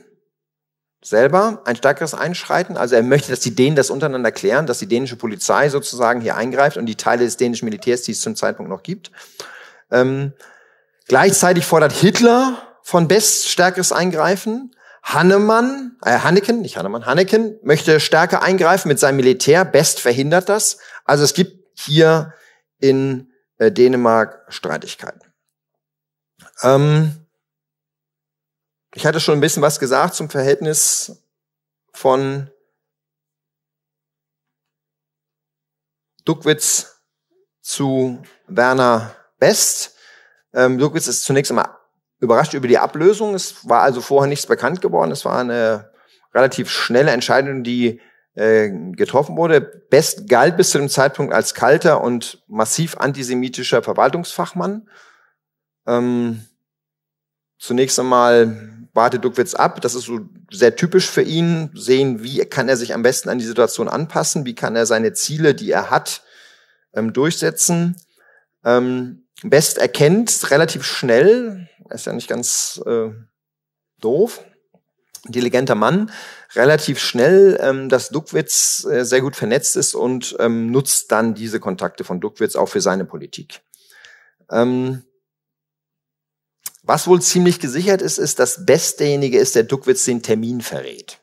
selber ein stärkeres Einschreiten. Also er möchte, dass die Dänen das untereinander klären, dass die dänische Polizei sozusagen hier eingreift und die Teile des dänischen Militärs, die es zum Zeitpunkt noch gibt. Ähm, gleichzeitig fordert Hitler von Best stärkeres Eingreifen. Hannemann, äh, Hanneken, nicht Hannemann, Hanneken möchte stärker eingreifen mit seinem Militär. Best verhindert das. Also es gibt hier in äh, Dänemark Streitigkeiten. Ähm, ich hatte schon ein bisschen was gesagt zum Verhältnis von Duckwitz zu Werner Best. Ähm, Duckwitz ist zunächst einmal überrascht über die Ablösung. Es war also vorher nichts bekannt geworden. Es war eine relativ schnelle Entscheidung, die äh, getroffen wurde. Best galt bis zu dem Zeitpunkt als kalter und massiv antisemitischer Verwaltungsfachmann. Ähm, zunächst einmal warte Duckwitz ab. Das ist so sehr typisch für ihn. Sehen, wie kann er sich am besten an die Situation anpassen? Wie kann er seine Ziele, die er hat, ähm, durchsetzen? Ähm, Best erkennt relativ schnell. Er Ist ja nicht ganz äh, doof. Intelligenter Mann. Relativ schnell, ähm, dass Duckwitz äh, sehr gut vernetzt ist und ähm, nutzt dann diese Kontakte von Duckwitz auch für seine Politik. Ähm, was wohl ziemlich gesichert ist, ist, dass Best derjenige ist, der Duckwitz den Termin verrät,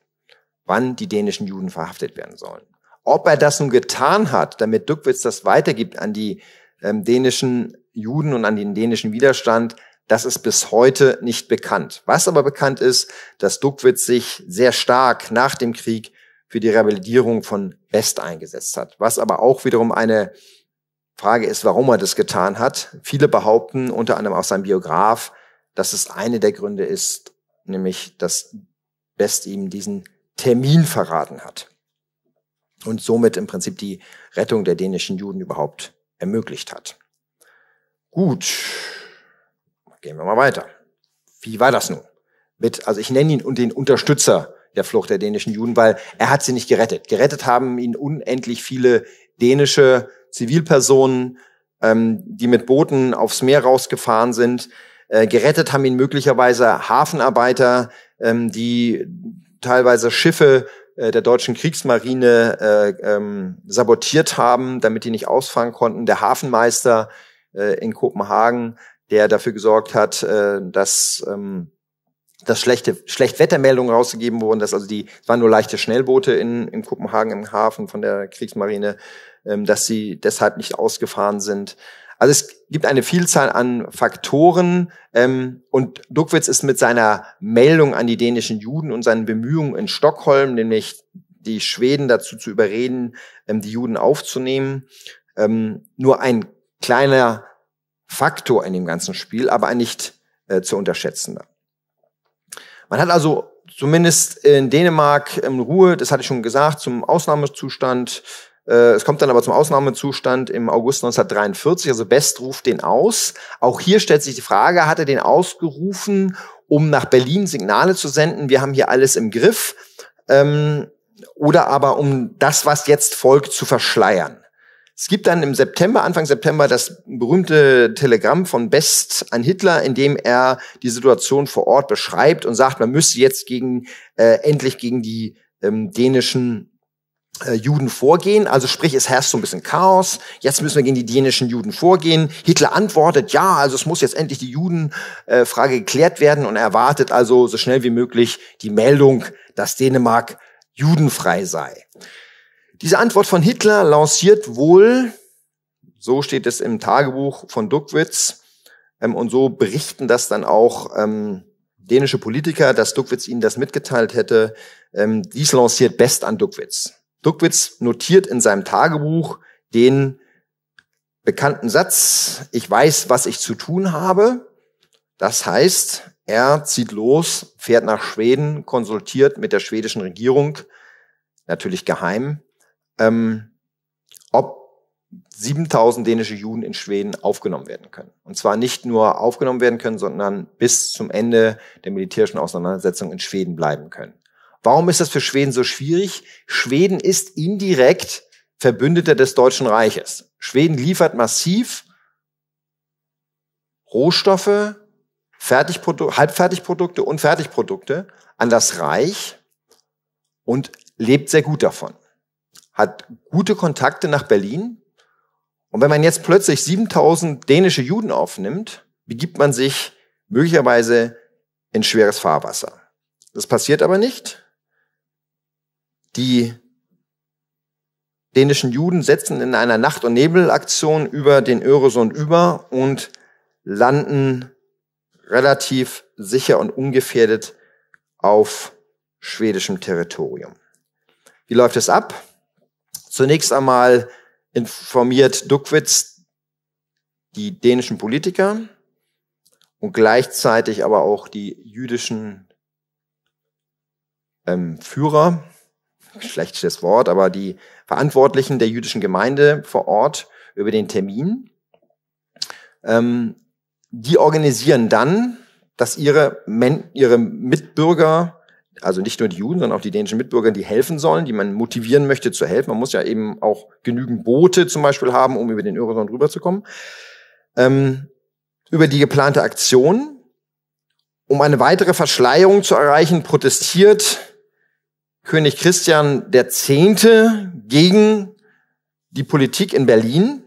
wann die dänischen Juden verhaftet werden sollen. Ob er das nun getan hat, damit Duckwitz das weitergibt an die ähm, dänischen Juden und an den dänischen Widerstand, das ist bis heute nicht bekannt. Was aber bekannt ist, dass Duckwitz sich sehr stark nach dem Krieg für die Revalidierung von West eingesetzt hat. Was aber auch wiederum eine Frage ist, warum er das getan hat. Viele behaupten, unter anderem auch sein Biograf, dass es eine der Gründe ist, nämlich dass Best ihm diesen Termin verraten hat und somit im Prinzip die Rettung der dänischen Juden überhaupt ermöglicht hat. Gut, gehen wir mal weiter. Wie war das nun? Mit, also ich nenne ihn den Unterstützer der Flucht der dänischen Juden, weil er hat sie nicht gerettet. Gerettet haben ihn unendlich viele dänische Zivilpersonen, ähm, die mit Booten aufs Meer rausgefahren sind. Äh, gerettet haben ihn möglicherweise Hafenarbeiter, ähm, die teilweise Schiffe äh, der deutschen Kriegsmarine äh, ähm, sabotiert haben, damit die nicht ausfahren konnten. Der Hafenmeister äh, in Kopenhagen, der dafür gesorgt hat, äh, dass ähm, dass schlechte Schlechtwettermeldungen rausgegeben wurden, dass also die es waren nur leichte Schnellboote in, in Kopenhagen im Hafen von der Kriegsmarine, ähm, dass sie deshalb nicht ausgefahren sind. Also es, gibt eine Vielzahl an Faktoren ähm, und Duckwitz ist mit seiner Meldung an die dänischen Juden und seinen Bemühungen in Stockholm, nämlich die Schweden dazu zu überreden, ähm, die Juden aufzunehmen, ähm, nur ein kleiner Faktor in dem ganzen Spiel, aber ein nicht äh, zu unterschätzender. Man hat also zumindest in Dänemark ähm, Ruhe, das hatte ich schon gesagt, zum Ausnahmezustand äh, es kommt dann aber zum Ausnahmezustand im August 1943, also Best ruft den aus. Auch hier stellt sich die Frage, hat er den ausgerufen, um nach Berlin Signale zu senden, wir haben hier alles im Griff, ähm, oder aber um das, was jetzt folgt, zu verschleiern. Es gibt dann im September, Anfang September, das berühmte Telegramm von Best an Hitler, in dem er die Situation vor Ort beschreibt und sagt, man müsse jetzt gegen, äh, endlich gegen die ähm, dänischen äh, Juden vorgehen. Also sprich, es herrscht so ein bisschen Chaos. Jetzt müssen wir gegen die dänischen Juden vorgehen. Hitler antwortet, ja, also es muss jetzt endlich die Judenfrage äh, geklärt werden und erwartet also so schnell wie möglich die Meldung, dass Dänemark judenfrei sei. Diese Antwort von Hitler lanciert wohl, so steht es im Tagebuch von Duckwitz, ähm, und so berichten das dann auch ähm, dänische Politiker, dass Duckwitz ihnen das mitgeteilt hätte. Ähm, dies lanciert Best an Duckwitz. Duckwitz notiert in seinem Tagebuch den bekannten Satz, ich weiß, was ich zu tun habe. Das heißt, er zieht los, fährt nach Schweden, konsultiert mit der schwedischen Regierung, natürlich geheim, ähm, ob 7000 dänische Juden in Schweden aufgenommen werden können. Und zwar nicht nur aufgenommen werden können, sondern bis zum Ende der militärischen Auseinandersetzung in Schweden bleiben können. Warum ist das für Schweden so schwierig? Schweden ist indirekt Verbündeter des Deutschen Reiches. Schweden liefert massiv Rohstoffe, Halbfertigprodukte und Fertigprodukte an das Reich und lebt sehr gut davon. Hat gute Kontakte nach Berlin. Und wenn man jetzt plötzlich 7000 dänische Juden aufnimmt, begibt man sich möglicherweise in schweres Fahrwasser. Das passiert aber nicht. Die dänischen Juden setzen in einer Nacht- und Nebelaktion über den Öresund über und landen relativ sicher und ungefährdet auf schwedischem Territorium. Wie läuft es ab? Zunächst einmal informiert Duckwitz die dänischen Politiker und gleichzeitig aber auch die jüdischen ähm, Führer schlechtes Wort, aber die Verantwortlichen der jüdischen Gemeinde vor Ort über den Termin. Ähm, die organisieren dann, dass ihre, Men ihre Mitbürger, also nicht nur die Juden, sondern auch die dänischen Mitbürger, die helfen sollen, die man motivieren möchte zu helfen. Man muss ja eben auch genügend Boote zum Beispiel haben, um über den Öresund rüberzukommen. Ähm, über die geplante Aktion, um eine weitere Verschleierung zu erreichen, protestiert König Christian der Zehnte gegen die Politik in Berlin.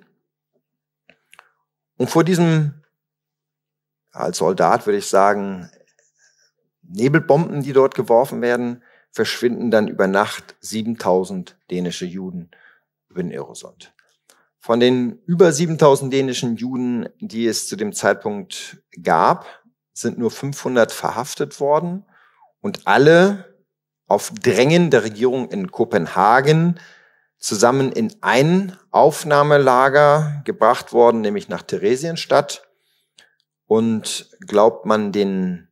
Und vor diesem, als Soldat würde ich sagen, Nebelbomben, die dort geworfen werden, verschwinden dann über Nacht 7000 dänische Juden über den Irosund. Von den über 7000 dänischen Juden, die es zu dem Zeitpunkt gab, sind nur 500 verhaftet worden und alle auf Drängen der Regierung in Kopenhagen zusammen in ein Aufnahmelager gebracht worden, nämlich nach Theresienstadt. Und glaubt man den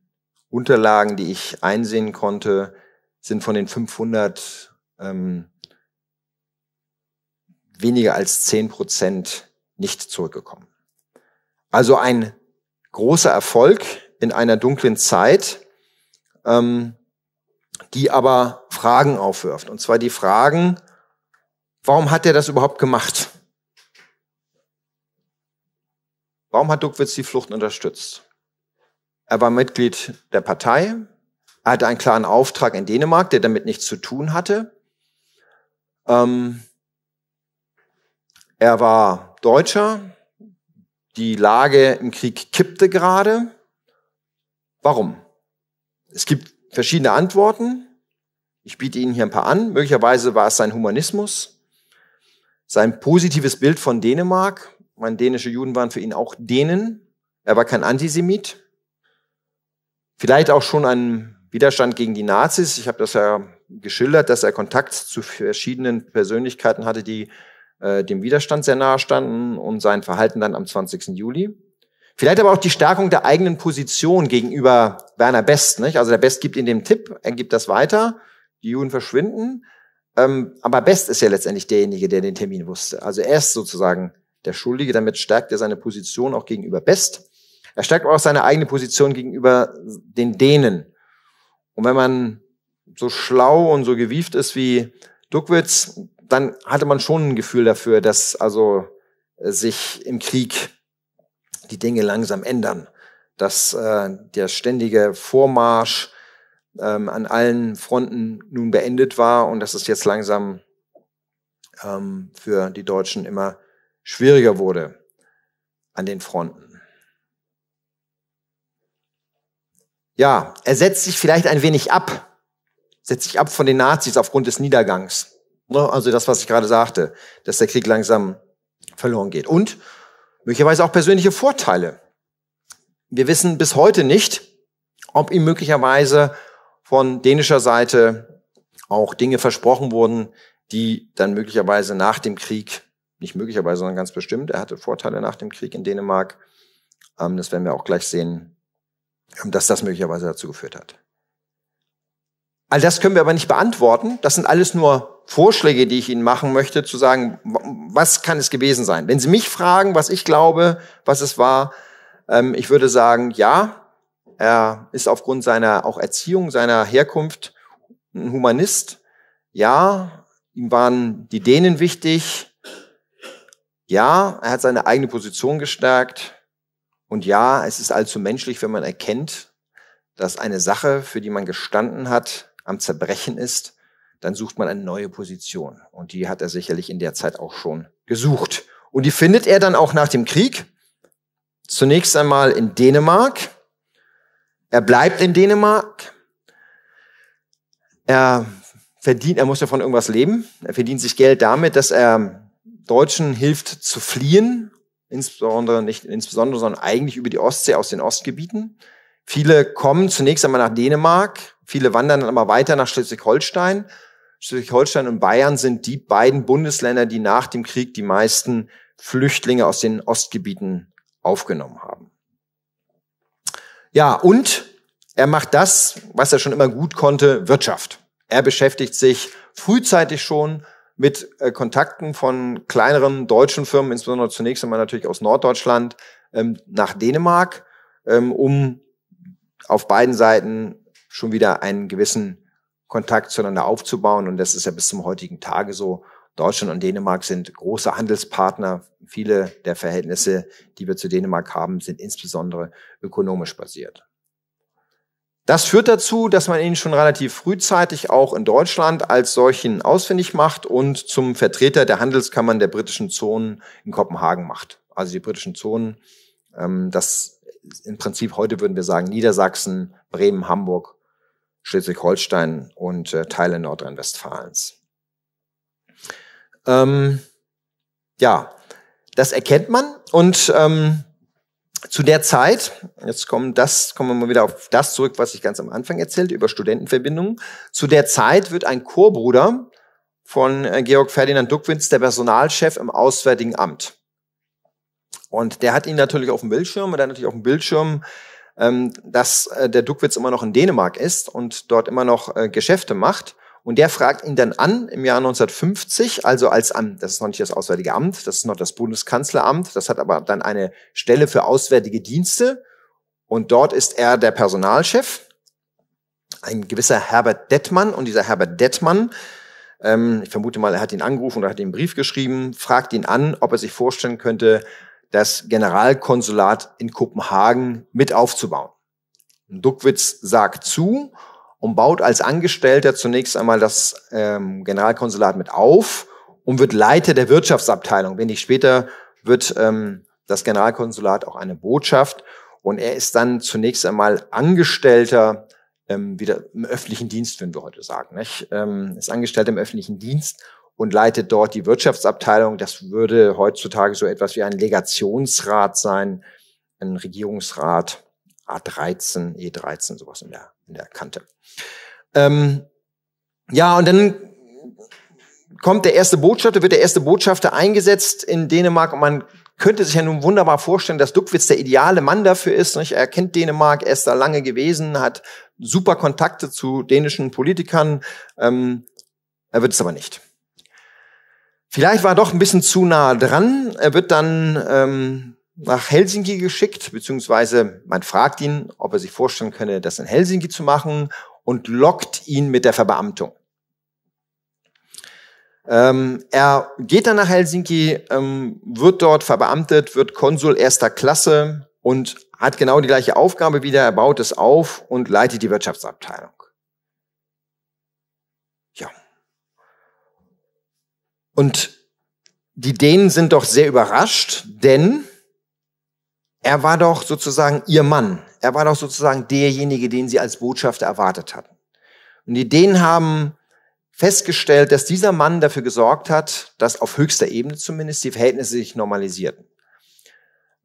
Unterlagen, die ich einsehen konnte, sind von den 500 ähm, weniger als 10 Prozent nicht zurückgekommen. Also ein großer Erfolg in einer dunklen Zeit. Ähm, die aber Fragen aufwirft. Und zwar die Fragen, warum hat er das überhaupt gemacht? Warum hat Duckwitz die Flucht unterstützt? Er war Mitglied der Partei. Er hatte einen klaren Auftrag in Dänemark, der damit nichts zu tun hatte. Ähm, er war Deutscher. Die Lage im Krieg kippte gerade. Warum? Es gibt verschiedene Antworten. Ich biete Ihnen hier ein paar an. Möglicherweise war es sein Humanismus, sein positives Bild von Dänemark. Meine dänische Juden waren für ihn auch Dänen. Er war kein Antisemit. Vielleicht auch schon ein Widerstand gegen die Nazis. Ich habe das ja geschildert, dass er Kontakt zu verschiedenen Persönlichkeiten hatte, die äh, dem Widerstand sehr nahe standen und sein Verhalten dann am 20. Juli. Vielleicht aber auch die Stärkung der eigenen Position gegenüber Werner Best. Nicht? Also der Best gibt ihm den Tipp, er gibt das weiter, die Juden verschwinden. Ähm, aber Best ist ja letztendlich derjenige, der den Termin wusste. Also er ist sozusagen der Schuldige, damit stärkt er seine Position auch gegenüber Best. Er stärkt auch seine eigene Position gegenüber den Dänen. Und wenn man so schlau und so gewieft ist wie Duckwitz, dann hatte man schon ein Gefühl dafür, dass also äh, sich im Krieg die Dinge langsam ändern, dass äh, der ständige Vormarsch ähm, an allen Fronten nun beendet war und dass es jetzt langsam ähm, für die Deutschen immer schwieriger wurde an den Fronten. Ja, er setzt sich vielleicht ein wenig ab, setzt sich ab von den Nazis aufgrund des Niedergangs. Ne, also das, was ich gerade sagte, dass der Krieg langsam verloren geht. Und möglicherweise auch persönliche Vorteile. Wir wissen bis heute nicht, ob ihm möglicherweise von dänischer Seite auch Dinge versprochen wurden, die dann möglicherweise nach dem Krieg, nicht möglicherweise, sondern ganz bestimmt, er hatte Vorteile nach dem Krieg in Dänemark, ähm, das werden wir auch gleich sehen, ähm, dass das möglicherweise dazu geführt hat. All das können wir aber nicht beantworten. Das sind alles nur Vorschläge, die ich Ihnen machen möchte, zu sagen, was kann es gewesen sein? Wenn Sie mich fragen, was ich glaube, was es war, ähm, ich würde sagen, ja, er ist aufgrund seiner auch Erziehung, seiner Herkunft ein Humanist. Ja, ihm waren die Dänen wichtig. Ja, er hat seine eigene Position gestärkt. Und ja, es ist allzu menschlich, wenn man erkennt, dass eine Sache, für die man gestanden hat, am Zerbrechen ist dann sucht man eine neue Position. Und die hat er sicherlich in der Zeit auch schon gesucht. Und die findet er dann auch nach dem Krieg. Zunächst einmal in Dänemark. Er bleibt in Dänemark. Er verdient, er muss ja von irgendwas leben. Er verdient sich Geld damit, dass er Deutschen hilft zu fliehen. Insbesondere nicht, insbesondere, sondern eigentlich über die Ostsee aus den Ostgebieten. Viele kommen zunächst einmal nach Dänemark. Viele wandern dann aber weiter nach Schleswig-Holstein Schleswig-Holstein und Bayern sind die beiden Bundesländer, die nach dem Krieg die meisten Flüchtlinge aus den Ostgebieten aufgenommen haben. Ja, und er macht das, was er schon immer gut konnte, Wirtschaft. Er beschäftigt sich frühzeitig schon mit äh, Kontakten von kleineren deutschen Firmen, insbesondere zunächst einmal natürlich aus Norddeutschland, ähm, nach Dänemark, ähm, um auf beiden Seiten schon wieder einen gewissen Kontakt zueinander aufzubauen. Und das ist ja bis zum heutigen Tage so. Deutschland und Dänemark sind große Handelspartner. Viele der Verhältnisse, die wir zu Dänemark haben, sind insbesondere ökonomisch basiert. Das führt dazu, dass man ihn schon relativ frühzeitig auch in Deutschland als solchen ausfindig macht und zum Vertreter der Handelskammern der britischen Zonen in Kopenhagen macht. Also die britischen Zonen, ähm, das im Prinzip heute würden wir sagen Niedersachsen, Bremen, Hamburg Schleswig-Holstein und äh, Teile Nordrhein-Westfalens. Ähm, ja, das erkennt man und ähm, zu der Zeit, jetzt kommen das, kommen wir mal wieder auf das zurück, was ich ganz am Anfang erzählt, über Studentenverbindungen. Zu der Zeit wird ein Chorbruder von äh, Georg Ferdinand Duckwitz der Personalchef im Auswärtigen Amt. Und der hat ihn natürlich auf dem Bildschirm und dann natürlich auf dem Bildschirm ähm, dass äh, der Duckwitz immer noch in Dänemark ist und dort immer noch äh, Geschäfte macht. Und der fragt ihn dann an im Jahr 1950, also als Amt, das ist noch nicht das Auswärtige Amt, das ist noch das Bundeskanzleramt, das hat aber dann eine Stelle für Auswärtige Dienste. Und dort ist er der Personalchef, ein gewisser Herbert Dettmann. Und dieser Herbert Dettmann, ähm, ich vermute mal, er hat ihn angerufen oder hat ihm einen Brief geschrieben, fragt ihn an, ob er sich vorstellen könnte, das Generalkonsulat in Kopenhagen mit aufzubauen. Duckwitz sagt zu und baut als Angestellter zunächst einmal das ähm, Generalkonsulat mit auf und wird Leiter der Wirtschaftsabteilung. Wenig später wird ähm, das Generalkonsulat auch eine Botschaft und er ist dann zunächst einmal Angestellter ähm, wieder im öffentlichen Dienst, würden wir heute sagen. Nicht? Ähm, ist Angestellter im öffentlichen Dienst und leitet dort die Wirtschaftsabteilung. Das würde heutzutage so etwas wie ein Legationsrat sein, ein Regierungsrat A13, E13, sowas in der, in der Kante. Ähm, ja, und dann kommt der erste Botschafter, wird der erste Botschafter eingesetzt in Dänemark und man könnte sich ja nun wunderbar vorstellen, dass Duckwitz der ideale Mann dafür ist. Nicht? Er kennt Dänemark, er ist da lange gewesen, hat super Kontakte zu dänischen Politikern. Ähm, er wird es aber nicht. Vielleicht war er doch ein bisschen zu nah dran. Er wird dann ähm, nach Helsinki geschickt, beziehungsweise man fragt ihn, ob er sich vorstellen könne, das in Helsinki zu machen und lockt ihn mit der Verbeamtung. Ähm, er geht dann nach Helsinki, ähm, wird dort verbeamtet, wird Konsul erster Klasse und hat genau die gleiche Aufgabe wieder. Er baut es auf und leitet die Wirtschaftsabteilung. Und die Dänen sind doch sehr überrascht, denn er war doch sozusagen ihr Mann. Er war doch sozusagen derjenige, den sie als Botschafter erwartet hatten. Und die Dänen haben festgestellt, dass dieser Mann dafür gesorgt hat, dass auf höchster Ebene zumindest die Verhältnisse sich normalisierten.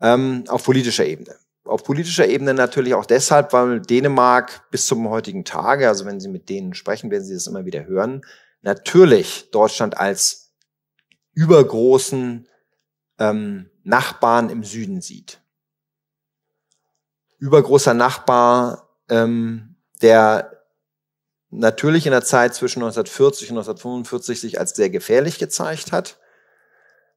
Ähm, auf politischer Ebene. Auf politischer Ebene natürlich auch deshalb, weil Dänemark bis zum heutigen Tage, also wenn Sie mit denen sprechen, werden Sie das immer wieder hören, natürlich Deutschland als übergroßen ähm, Nachbarn im Süden sieht. Übergroßer Nachbar, ähm, der natürlich in der Zeit zwischen 1940 und 1945 sich als sehr gefährlich gezeigt hat.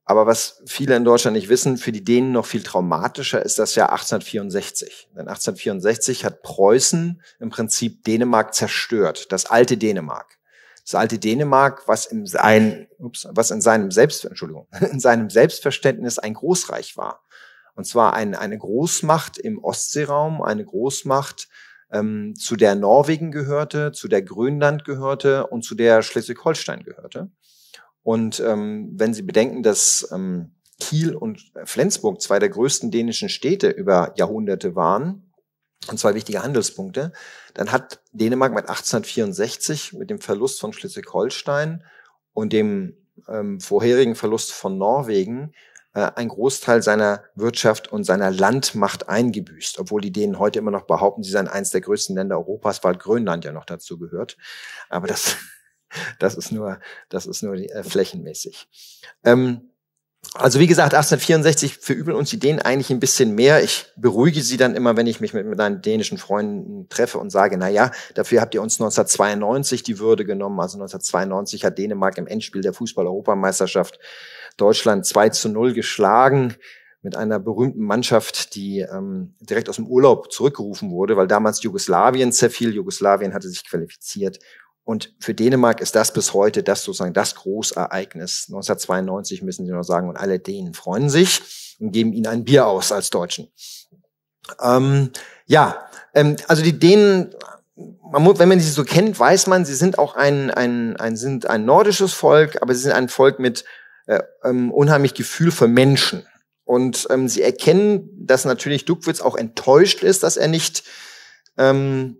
Aber was viele in Deutschland nicht wissen, für die Dänen noch viel traumatischer ist das Jahr 1864. Denn 1864 hat Preußen im Prinzip Dänemark zerstört, das alte Dänemark das alte Dänemark, was, im sein, ups, was in, seinem Selbst, Entschuldigung, in seinem Selbstverständnis ein Großreich war. Und zwar ein, eine Großmacht im Ostseeraum, eine Großmacht, ähm, zu der Norwegen gehörte, zu der Grönland gehörte und zu der Schleswig-Holstein gehörte. Und ähm, wenn Sie bedenken, dass ähm, Kiel und Flensburg zwei der größten dänischen Städte über Jahrhunderte waren, und zwei wichtige Handelspunkte. Dann hat Dänemark mit 1864 mit dem Verlust von Schleswig-Holstein und dem ähm, vorherigen Verlust von Norwegen äh, einen Großteil seiner Wirtschaft und seiner Landmacht eingebüßt, obwohl die Dänen heute immer noch behaupten, sie seien eins der größten Länder Europas, weil Grönland ja noch dazu gehört. Aber das, das ist nur, das ist nur äh, flächenmäßig. Ähm, also wie gesagt, 1864 verübeln uns die Dänen eigentlich ein bisschen mehr. Ich beruhige sie dann immer, wenn ich mich mit meinen dänischen Freunden treffe und sage, na ja, dafür habt ihr uns 1992 die Würde genommen. Also 1992 hat Dänemark im Endspiel der Fußball-Europameisterschaft Deutschland 2 zu 0 geschlagen mit einer berühmten Mannschaft, die ähm, direkt aus dem Urlaub zurückgerufen wurde, weil damals Jugoslawien zerfiel. Jugoslawien hatte sich qualifiziert und für Dänemark ist das bis heute das sozusagen das Großereignis. 1992 müssen sie noch sagen, und alle Dänen freuen sich und geben ihnen ein Bier aus als Deutschen. Ähm, ja, ähm, also die Dänen, man muss, wenn man sie so kennt, weiß man, sie sind auch ein, ein, ein, sind ein nordisches Volk, aber sie sind ein Volk mit äh, ähm, unheimlich Gefühl für Menschen. Und ähm, sie erkennen, dass natürlich Duckwitz auch enttäuscht ist, dass er nicht ähm,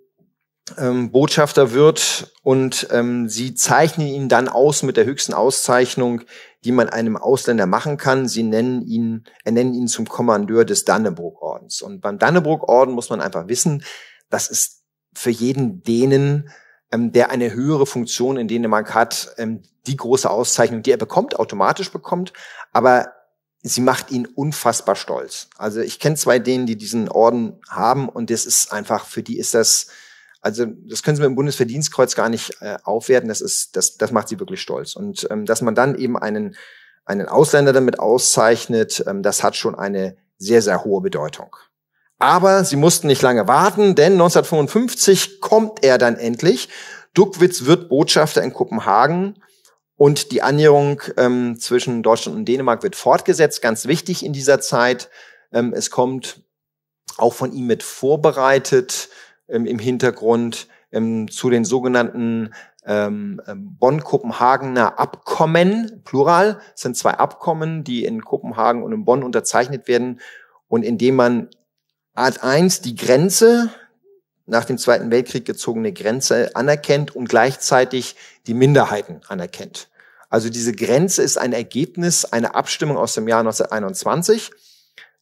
ähm, Botschafter wird und ähm, sie zeichnen ihn dann aus mit der höchsten Auszeichnung, die man einem Ausländer machen kann. Sie nennen ihn, ernennen ihn zum Kommandeur des Dannebrog-Ordens. Und beim Dannebrog-Orden muss man einfach wissen, das ist für jeden Dänen, ähm, der eine höhere Funktion in Dänemark hat, ähm, die große Auszeichnung, die er bekommt, automatisch bekommt, aber sie macht ihn unfassbar stolz. Also ich kenne zwei Dänen, die diesen Orden haben und das ist einfach, für die ist das also das können Sie mit dem Bundesverdienstkreuz gar nicht äh, aufwerten. Das ist, das, das macht Sie wirklich stolz. Und ähm, dass man dann eben einen einen Ausländer damit auszeichnet, ähm, das hat schon eine sehr sehr hohe Bedeutung. Aber sie mussten nicht lange warten, denn 1955 kommt er dann endlich. Duckwitz wird Botschafter in Kopenhagen und die Annäherung ähm, zwischen Deutschland und Dänemark wird fortgesetzt. Ganz wichtig in dieser Zeit. Ähm, es kommt auch von ihm mit vorbereitet ähm, im Hintergrund ähm, zu den sogenannten ähm, ähm Bonn-Kopenhagener Abkommen, plural, sind zwei Abkommen, die in Kopenhagen und in Bonn unterzeichnet werden und indem man Art 1 die Grenze, nach dem Zweiten Weltkrieg gezogene Grenze anerkennt und gleichzeitig die Minderheiten anerkennt. Also diese Grenze ist ein Ergebnis einer Abstimmung aus dem Jahr 1921,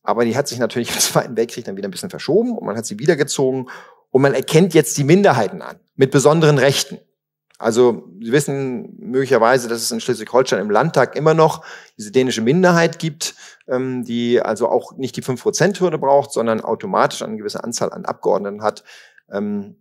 aber die hat sich natürlich im Zweiten Weltkrieg dann wieder ein bisschen verschoben und man hat sie wiedergezogen und man erkennt jetzt die Minderheiten an, mit besonderen Rechten. Also Sie wissen möglicherweise, dass es in Schleswig-Holstein im Landtag immer noch diese dänische Minderheit gibt, ähm, die also auch nicht die 5%-Hürde braucht, sondern automatisch eine gewisse Anzahl an Abgeordneten hat. Ähm,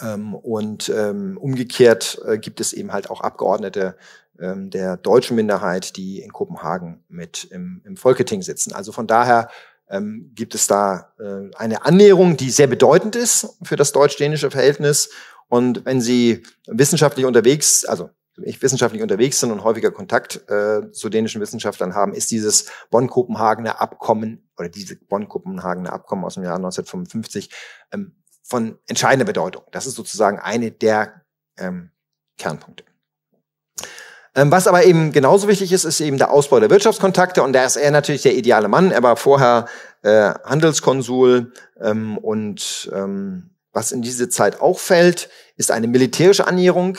ähm, und umgekehrt äh, gibt es eben halt auch Abgeordnete der deutschen Minderheit, die in Kopenhagen mit im, im Volketing sitzen. Also von daher ähm, gibt es da äh, eine Annäherung, die sehr bedeutend ist für das deutsch-dänische Verhältnis. Und wenn Sie wissenschaftlich unterwegs, also ich wissenschaftlich unterwegs sind und häufiger Kontakt äh, zu dänischen Wissenschaftlern haben, ist dieses Bonn-Kopenhagener Abkommen oder diese Bonn-Kopenhagener Abkommen aus dem Jahr 1955 ähm, von entscheidender Bedeutung. Das ist sozusagen eine der ähm, Kernpunkte. Ähm, was aber eben genauso wichtig ist, ist eben der Ausbau der Wirtschaftskontakte und da ist er natürlich der ideale Mann. Er war vorher äh, Handelskonsul ähm, und ähm, was in diese Zeit auch fällt, ist eine militärische Annäherung.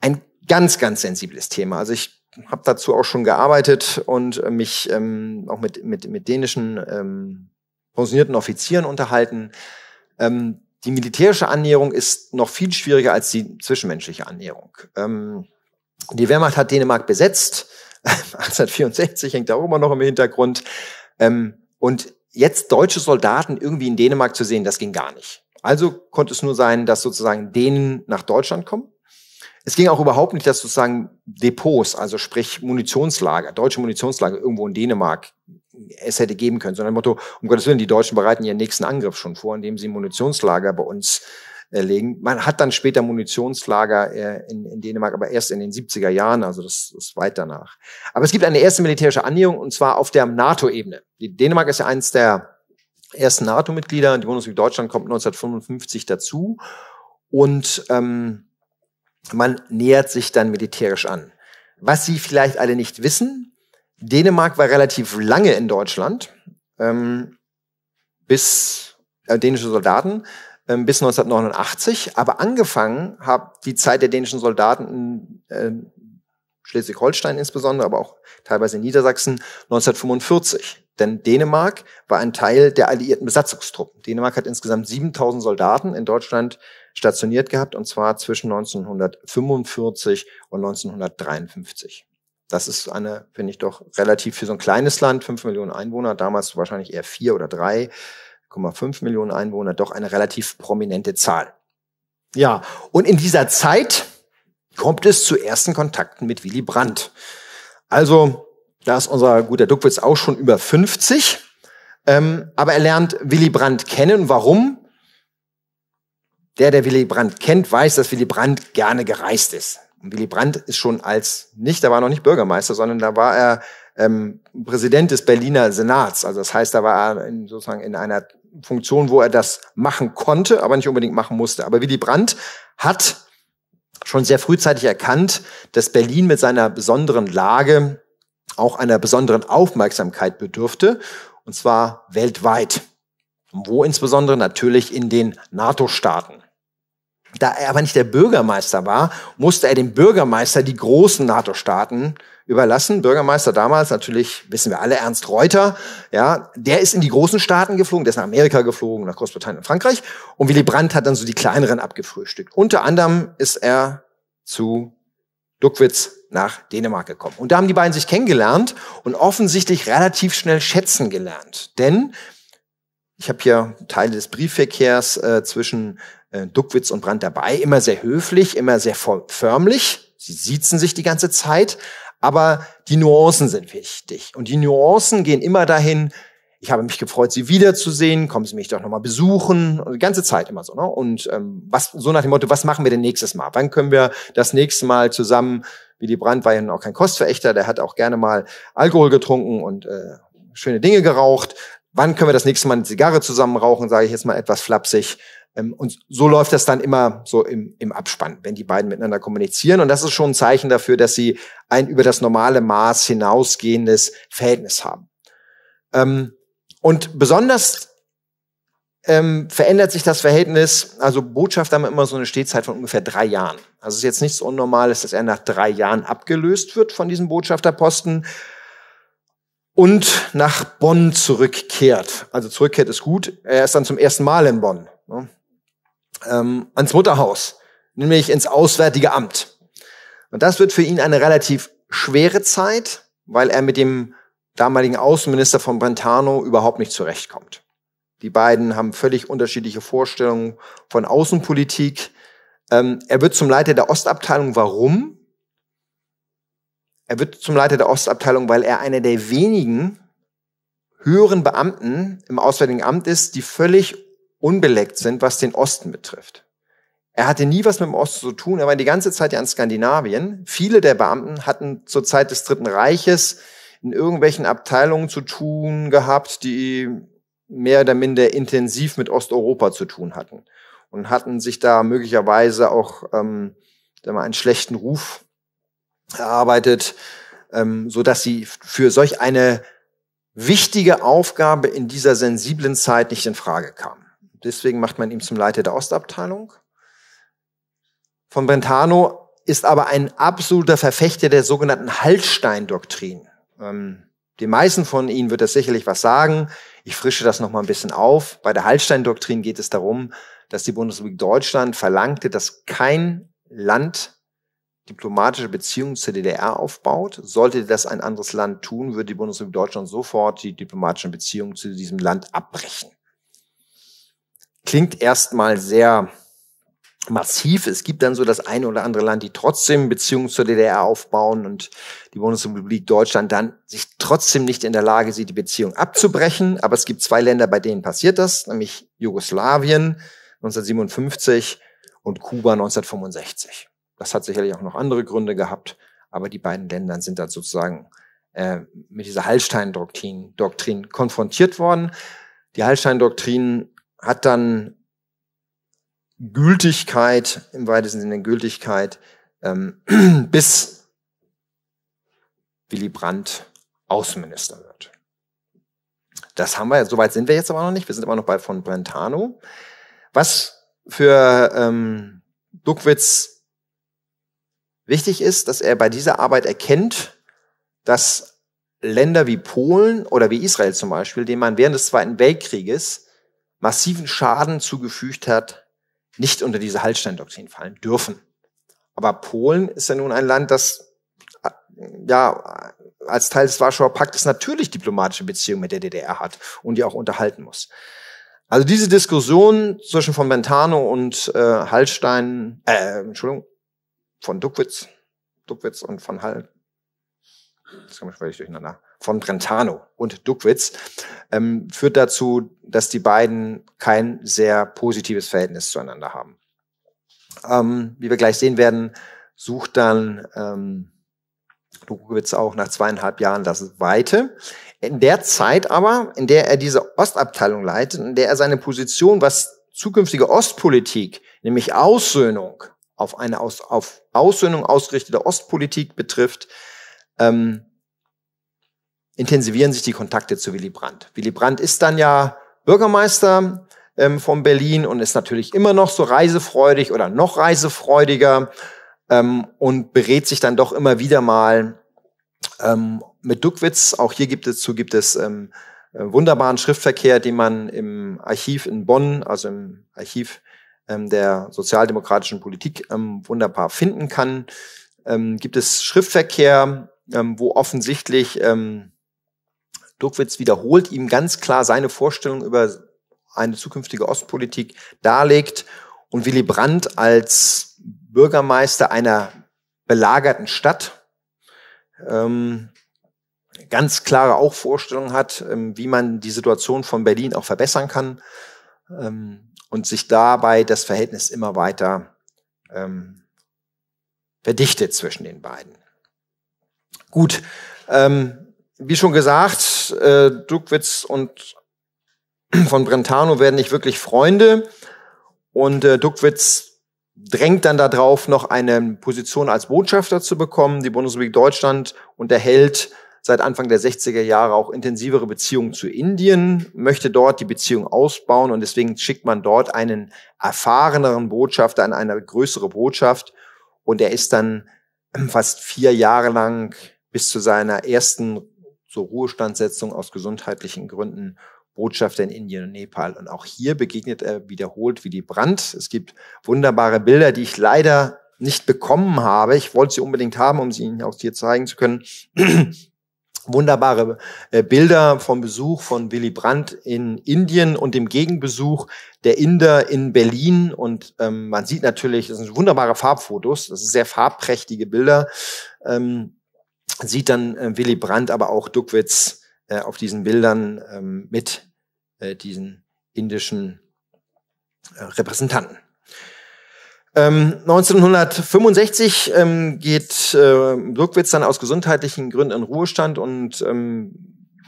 Ein ganz, ganz sensibles Thema. Also ich habe dazu auch schon gearbeitet und äh, mich ähm, auch mit, mit, mit dänischen ähm, pensionierten Offizieren unterhalten. Ähm, die militärische Annäherung ist noch viel schwieriger als die zwischenmenschliche Annäherung. Ähm, die Wehrmacht hat Dänemark besetzt. 1864 hängt da auch immer noch im Hintergrund. Ähm, und jetzt deutsche Soldaten irgendwie in Dänemark zu sehen, das ging gar nicht. Also konnte es nur sein, dass sozusagen Dänen nach Deutschland kommen. Es ging auch überhaupt nicht, dass sozusagen Depots, also sprich Munitionslager, deutsche Munitionslager irgendwo in Dänemark es hätte geben können, sondern Motto, um Gottes Willen, die Deutschen bereiten ihren nächsten Angriff schon vor, indem sie Munitionslager bei uns äh, legen. Man hat dann später Munitionslager äh, in, in Dänemark, aber erst in den 70er Jahren, also das ist weit danach. Aber es gibt eine erste militärische Annäherung und zwar auf der NATO-Ebene. Dänemark ist ja eins der ersten NATO-Mitglieder, und die Bundesrepublik Deutschland kommt 1955 dazu und ähm, man nähert sich dann militärisch an. Was Sie vielleicht alle nicht wissen, Dänemark war relativ lange in Deutschland, ähm, bis äh, dänische Soldaten ähm, bis 1989, aber angefangen hat die Zeit der dänischen Soldaten in ähm, Schleswig-Holstein insbesondere, aber auch teilweise in Niedersachsen 1945. Denn Dänemark war ein Teil der alliierten Besatzungstruppen. Dänemark hat insgesamt 7000 Soldaten in Deutschland stationiert gehabt, und zwar zwischen 1945 und 1953. Das ist eine, finde ich doch, relativ für so ein kleines Land, fünf Millionen Einwohner, damals wahrscheinlich eher vier oder drei, 1,5 Millionen Einwohner, doch eine relativ prominente Zahl. Ja, und in dieser Zeit kommt es zu ersten Kontakten mit Willy Brandt. Also, da ist unser guter Duckwitz auch schon über 50. Ähm, aber er lernt Willy Brandt kennen. Warum? Der, der Willy Brandt kennt, weiß, dass Willy Brandt gerne gereist ist. Und Willy Brandt ist schon als, nicht, da war noch nicht Bürgermeister, sondern da war er ähm, Präsident des Berliner Senats. Also das heißt, da war er in, sozusagen in einer Funktion, wo er das machen konnte, aber nicht unbedingt machen musste. Aber Willy Brandt hat schon sehr frühzeitig erkannt, dass Berlin mit seiner besonderen Lage auch einer besonderen Aufmerksamkeit bedürfte, und zwar weltweit. Wo insbesondere natürlich in den NATO-Staaten. Da er aber nicht der Bürgermeister war, musste er dem Bürgermeister die großen NATO-Staaten überlassen. Bürgermeister damals natürlich, wissen wir alle, Ernst Reuter, ja, der ist in die großen Staaten geflogen, der ist nach Amerika geflogen, nach Großbritannien und Frankreich. Und Willy Brandt hat dann so die kleineren abgefrühstückt. Unter anderem ist er zu Duckwitz nach Dänemark gekommen. Und da haben die beiden sich kennengelernt und offensichtlich relativ schnell schätzen gelernt. Denn ich habe hier Teile des Briefverkehrs äh, zwischen äh, Duckwitz und Brandt dabei, immer sehr höflich, immer sehr förmlich. Sie siezen sich die ganze Zeit, aber die Nuancen sind wichtig. Und die Nuancen gehen immer dahin, ich habe mich gefreut, Sie wiederzusehen, kommen Sie mich doch nochmal besuchen, also die ganze Zeit immer so. Ne? Und ähm, was so nach dem Motto, was machen wir denn nächstes Mal? Wann können wir das nächste Mal zusammen, wie die Brandt war ja auch kein Kostverächter, der hat auch gerne mal Alkohol getrunken und äh, schöne Dinge geraucht. Wann können wir das nächste Mal eine Zigarre zusammen rauchen, sage ich jetzt mal etwas flapsig. Ähm, und so läuft das dann immer so im, im Abspann, wenn die beiden miteinander kommunizieren. Und das ist schon ein Zeichen dafür, dass sie ein über das normale Maß hinausgehendes Verhältnis haben. Ähm, und besonders ähm, verändert sich das Verhältnis, also Botschafter haben immer so eine Stehzeit von ungefähr drei Jahren. Also es ist jetzt nichts Unnormales, dass er nach drei Jahren abgelöst wird von diesem Botschafterposten und nach Bonn zurückkehrt. Also zurückkehrt ist gut, er ist dann zum ersten Mal in Bonn. Ne? ähm, ans Mutterhaus, nämlich ins Auswärtige Amt. Und das wird für ihn eine relativ schwere Zeit, weil er mit dem damaligen Außenminister von Brentano überhaupt nicht zurechtkommt. Die beiden haben völlig unterschiedliche Vorstellungen von Außenpolitik. Ähm, er wird zum Leiter der Ostabteilung. Warum? Er wird zum Leiter der Ostabteilung, weil er einer der wenigen höheren Beamten im Auswärtigen Amt ist, die völlig unbeleckt sind, was den Osten betrifft. Er hatte nie was mit dem Osten zu tun, er war die ganze Zeit ja in Skandinavien. Viele der Beamten hatten zur Zeit des Dritten Reiches in irgendwelchen Abteilungen zu tun gehabt, die mehr oder minder intensiv mit Osteuropa zu tun hatten und hatten sich da möglicherweise auch ähm, sagen wir, einen schlechten Ruf erarbeitet, ähm, so dass sie für solch eine wichtige Aufgabe in dieser sensiblen Zeit nicht in Frage kam deswegen macht man ihn zum Leiter der Ostabteilung. Von Brentano ist aber ein absoluter Verfechter der sogenannten Hallstein-Doktrin. Ähm, den meisten von Ihnen wird das sicherlich was sagen. Ich frische das nochmal ein bisschen auf. Bei der Hallstein-Doktrin geht es darum, dass die Bundesrepublik Deutschland verlangte, dass kein Land diplomatische Beziehungen zur DDR aufbaut. Sollte das ein anderes Land tun, würde die Bundesrepublik Deutschland sofort die diplomatischen Beziehungen zu diesem Land abbrechen klingt erstmal sehr massiv. Es gibt dann so das eine oder andere Land, die trotzdem Beziehungen zur DDR aufbauen und die Bundesrepublik Deutschland dann sich trotzdem nicht in der Lage sieht, die Beziehung abzubrechen. Aber es gibt zwei Länder, bei denen passiert das, nämlich Jugoslawien 1957 und Kuba 1965. Das hat sicherlich auch noch andere Gründe gehabt, aber die beiden Länder sind dann sozusagen äh, mit dieser Hallstein-Doktrin konfrontiert worden. Die Hallstein-Doktrin hat dann Gültigkeit, im weitesten Sinne Gültigkeit, ähm, bis Willy Brandt Außenminister wird. Das haben wir, soweit sind wir jetzt aber noch nicht. Wir sind immer noch bei von Brentano. Was für ähm, Duckwitz wichtig ist, dass er bei dieser Arbeit erkennt, dass Länder wie Polen oder wie Israel zum Beispiel, denen man während des Zweiten Weltkrieges massiven Schaden zugefügt hat, nicht unter diese Hallstein-Doktrin fallen dürfen. Aber Polen ist ja nun ein Land, das ja als Teil des Warschauer Paktes natürlich diplomatische Beziehungen mit der DDR hat und die auch unterhalten muss. Also diese Diskussion zwischen von Bentano und äh, Hallstein, äh, Entschuldigung, von Duckwitz, Duckwitz und von Hall, das komme ich völlig durcheinander, von Brentano und Duckwitz, ähm, führt dazu, dass die beiden kein sehr positives Verhältnis zueinander haben. Ähm, wie wir gleich sehen werden, sucht dann ähm, Duckwitz auch nach zweieinhalb Jahren das Weite. In der Zeit aber, in der er diese Ostabteilung leitet, in der er seine Position, was zukünftige Ostpolitik, nämlich Aussöhnung, auf eine Aus, auf Aussöhnung ausgerichtete Ostpolitik betrifft, ähm, intensivieren sich die Kontakte zu Willy Brandt. Willy Brandt ist dann ja Bürgermeister ähm, von Berlin und ist natürlich immer noch so reisefreudig oder noch reisefreudiger ähm, und berät sich dann doch immer wieder mal ähm, mit Duckwitz. Auch hier gibt es, zu gibt es ähm, äh, wunderbaren Schriftverkehr, den man im Archiv in Bonn, also im Archiv ähm, der sozialdemokratischen Politik, ähm, wunderbar finden kann. Ähm, gibt es Schriftverkehr ähm, wo offensichtlich ähm, Duckwitz wiederholt ihm ganz klar seine Vorstellung über eine zukünftige Ostpolitik darlegt und Willy Brandt als Bürgermeister einer belagerten Stadt ähm, ganz klare auch Vorstellungen hat, ähm, wie man die Situation von Berlin auch verbessern kann ähm, und sich dabei das Verhältnis immer weiter ähm, verdichtet zwischen den beiden. Gut, ähm, wie schon gesagt, äh, Duckwitz und von Brentano werden nicht wirklich Freunde und äh, Duckwitz drängt dann darauf, noch eine Position als Botschafter zu bekommen. Die Bundesrepublik Deutschland unterhält seit Anfang der 60er Jahre auch intensivere Beziehungen zu Indien, möchte dort die Beziehung ausbauen und deswegen schickt man dort einen erfahreneren Botschafter an eine größere Botschaft und er ist dann fast vier Jahre lang bis zu seiner ersten zur Ruhestandsetzung aus gesundheitlichen Gründen Botschafter in Indien und Nepal. Und auch hier begegnet er wiederholt wie die Brand. Es gibt wunderbare Bilder, die ich leider nicht bekommen habe. Ich wollte sie unbedingt haben, um sie Ihnen auch hier zeigen zu können wunderbare äh, Bilder vom Besuch von Willy Brandt in Indien und dem Gegenbesuch der Inder in Berlin. Und ähm, man sieht natürlich, das sind wunderbare Farbfotos, das sind sehr farbprächtige Bilder. Ähm, sieht dann äh, Willy Brandt, aber auch Duckwitz äh, auf diesen Bildern ähm, mit äh, diesen indischen äh, Repräsentanten. 1965 ähm, ähm, geht äh, Lückwitz dann aus gesundheitlichen Gründen in Ruhestand und ähm,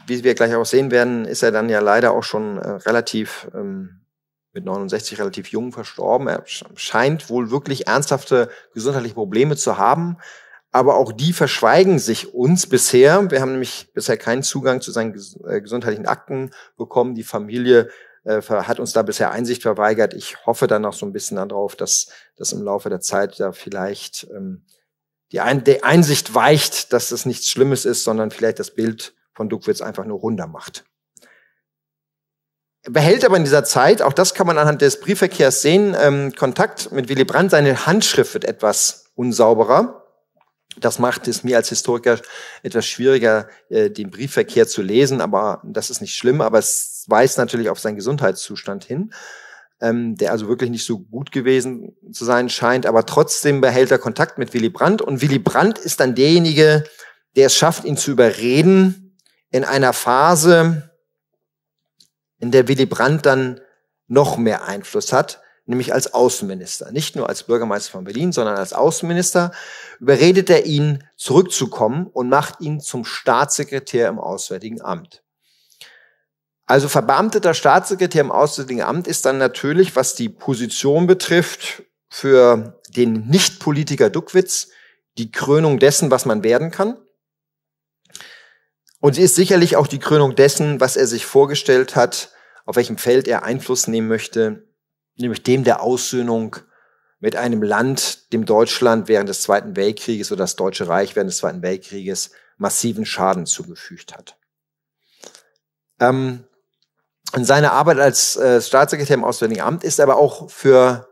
wie wir gleich auch sehen werden, ist er dann ja leider auch schon äh, relativ ähm, mit 69 relativ jung verstorben. Er scheint wohl wirklich ernsthafte gesundheitliche Probleme zu haben, aber auch die verschweigen sich uns bisher. Wir haben nämlich bisher keinen Zugang zu seinen ges äh, gesundheitlichen Akten bekommen. Die Familie äh, hat uns da bisher Einsicht verweigert. Ich hoffe dann noch so ein bisschen darauf, dass das im Laufe der Zeit da vielleicht ähm, die, Ein die Einsicht weicht, dass das nichts Schlimmes ist, sondern vielleicht das Bild von Duckwitz einfach nur runder macht. Er behält aber in dieser Zeit, auch das kann man anhand des Briefverkehrs sehen, ähm, Kontakt mit Willy Brandt. Seine Handschrift wird etwas unsauberer. Das macht es mir als Historiker etwas schwieriger, äh, den Briefverkehr zu lesen, aber das ist nicht schlimm, aber es weist natürlich auf seinen Gesundheitszustand hin, ähm, der also wirklich nicht so gut gewesen zu sein scheint, aber trotzdem behält er Kontakt mit Willy Brandt und Willy Brandt ist dann derjenige, der es schafft, ihn zu überreden in einer Phase, in der Willy Brandt dann noch mehr Einfluss hat nämlich als Außenminister. Nicht nur als Bürgermeister von Berlin, sondern als Außenminister überredet er ihn, zurückzukommen und macht ihn zum Staatssekretär im Auswärtigen Amt. Also verbeamteter Staatssekretär im Auswärtigen Amt ist dann natürlich, was die Position betrifft, für den Nichtpolitiker Duckwitz die Krönung dessen, was man werden kann. Und sie ist sicherlich auch die Krönung dessen, was er sich vorgestellt hat, auf welchem Feld er Einfluss nehmen möchte nämlich dem der Aussöhnung mit einem Land, dem Deutschland während des Zweiten Weltkrieges oder das Deutsche Reich während des Zweiten Weltkrieges massiven Schaden zugefügt hat. Ähm, in seiner Arbeit als äh, Staatssekretär im Auswärtigen Amt ist er aber auch für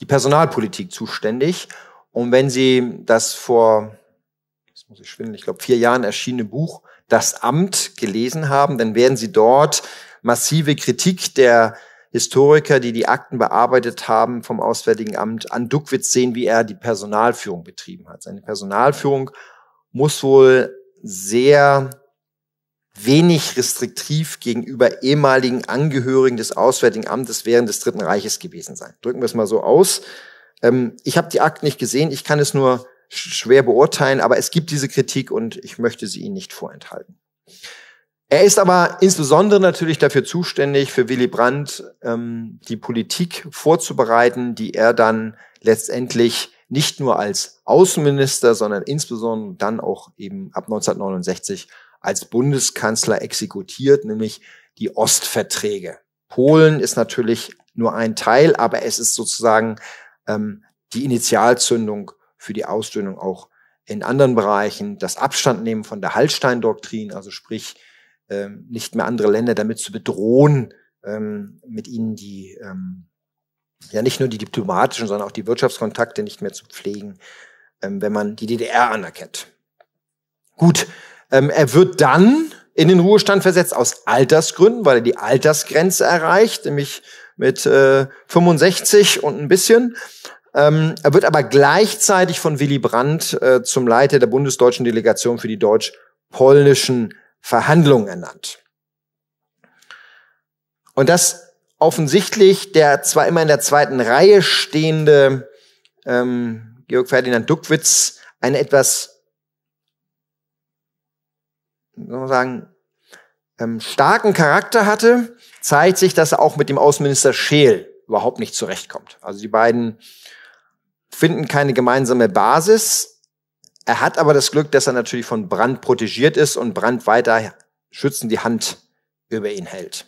die Personalpolitik zuständig. Und wenn Sie das vor, das muss ich schwindeln, ich glaube vier Jahren erschienene Buch Das Amt gelesen haben, dann werden Sie dort massive Kritik der Historiker, die die Akten bearbeitet haben vom Auswärtigen Amt, an Duckwitz sehen, wie er die Personalführung betrieben hat. Seine Personalführung muss wohl sehr wenig restriktiv gegenüber ehemaligen Angehörigen des Auswärtigen Amtes während des Dritten Reiches gewesen sein. Drücken wir es mal so aus. Ähm, ich habe die Akten nicht gesehen, ich kann es nur schwer beurteilen, aber es gibt diese Kritik und ich möchte sie Ihnen nicht vorenthalten. Er ist aber insbesondere natürlich dafür zuständig, für Willy Brandt ähm, die Politik vorzubereiten, die er dann letztendlich nicht nur als Außenminister, sondern insbesondere dann auch eben ab 1969 als Bundeskanzler exekutiert, nämlich die Ostverträge. Polen ist natürlich nur ein Teil, aber es ist sozusagen ähm, die Initialzündung für die Ausdünnung auch in anderen Bereichen. Das Abstandnehmen von der Hallstein-Doktrin, also sprich ähm, nicht mehr andere Länder damit zu bedrohen, ähm, mit ihnen die, ähm, ja nicht nur die diplomatischen, sondern auch die Wirtschaftskontakte nicht mehr zu pflegen, ähm, wenn man die DDR anerkennt. Gut, ähm, er wird dann in den Ruhestand versetzt aus Altersgründen, weil er die Altersgrenze erreicht, nämlich mit äh, 65 und ein bisschen. Ähm, er wird aber gleichzeitig von Willy Brandt äh, zum Leiter der bundesdeutschen Delegation für die deutsch-polnischen Verhandlung ernannt. Und das offensichtlich der zwar immer in der zweiten Reihe stehende ähm, Georg Ferdinand Duckwitz eine etwas, soll man sagen, ähm, starken Charakter hatte, zeigt sich, dass er auch mit dem Außenminister Scheel überhaupt nicht zurechtkommt. Also die beiden finden keine gemeinsame Basis er hat aber das Glück, dass er natürlich von Brand protegiert ist und Brand weiter schützend die Hand über ihn hält.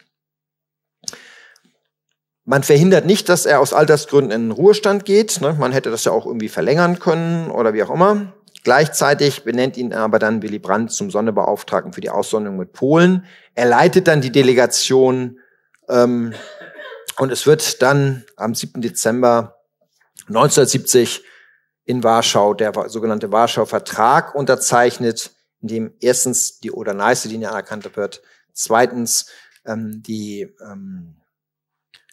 Man verhindert nicht, dass er aus Altersgründen in den Ruhestand geht. Ne? Man hätte das ja auch irgendwie verlängern können oder wie auch immer. Gleichzeitig benennt ihn aber dann Willy Brandt zum Sonderbeauftragten für die Aussonderung mit Polen. Er leitet dann die Delegation ähm, und es wird dann am 7. Dezember 1970 in Warschau, der sogenannte Warschau-Vertrag unterzeichnet, in dem erstens die Oder-Neiße-Linie anerkannt wird, zweitens ähm, die ähm,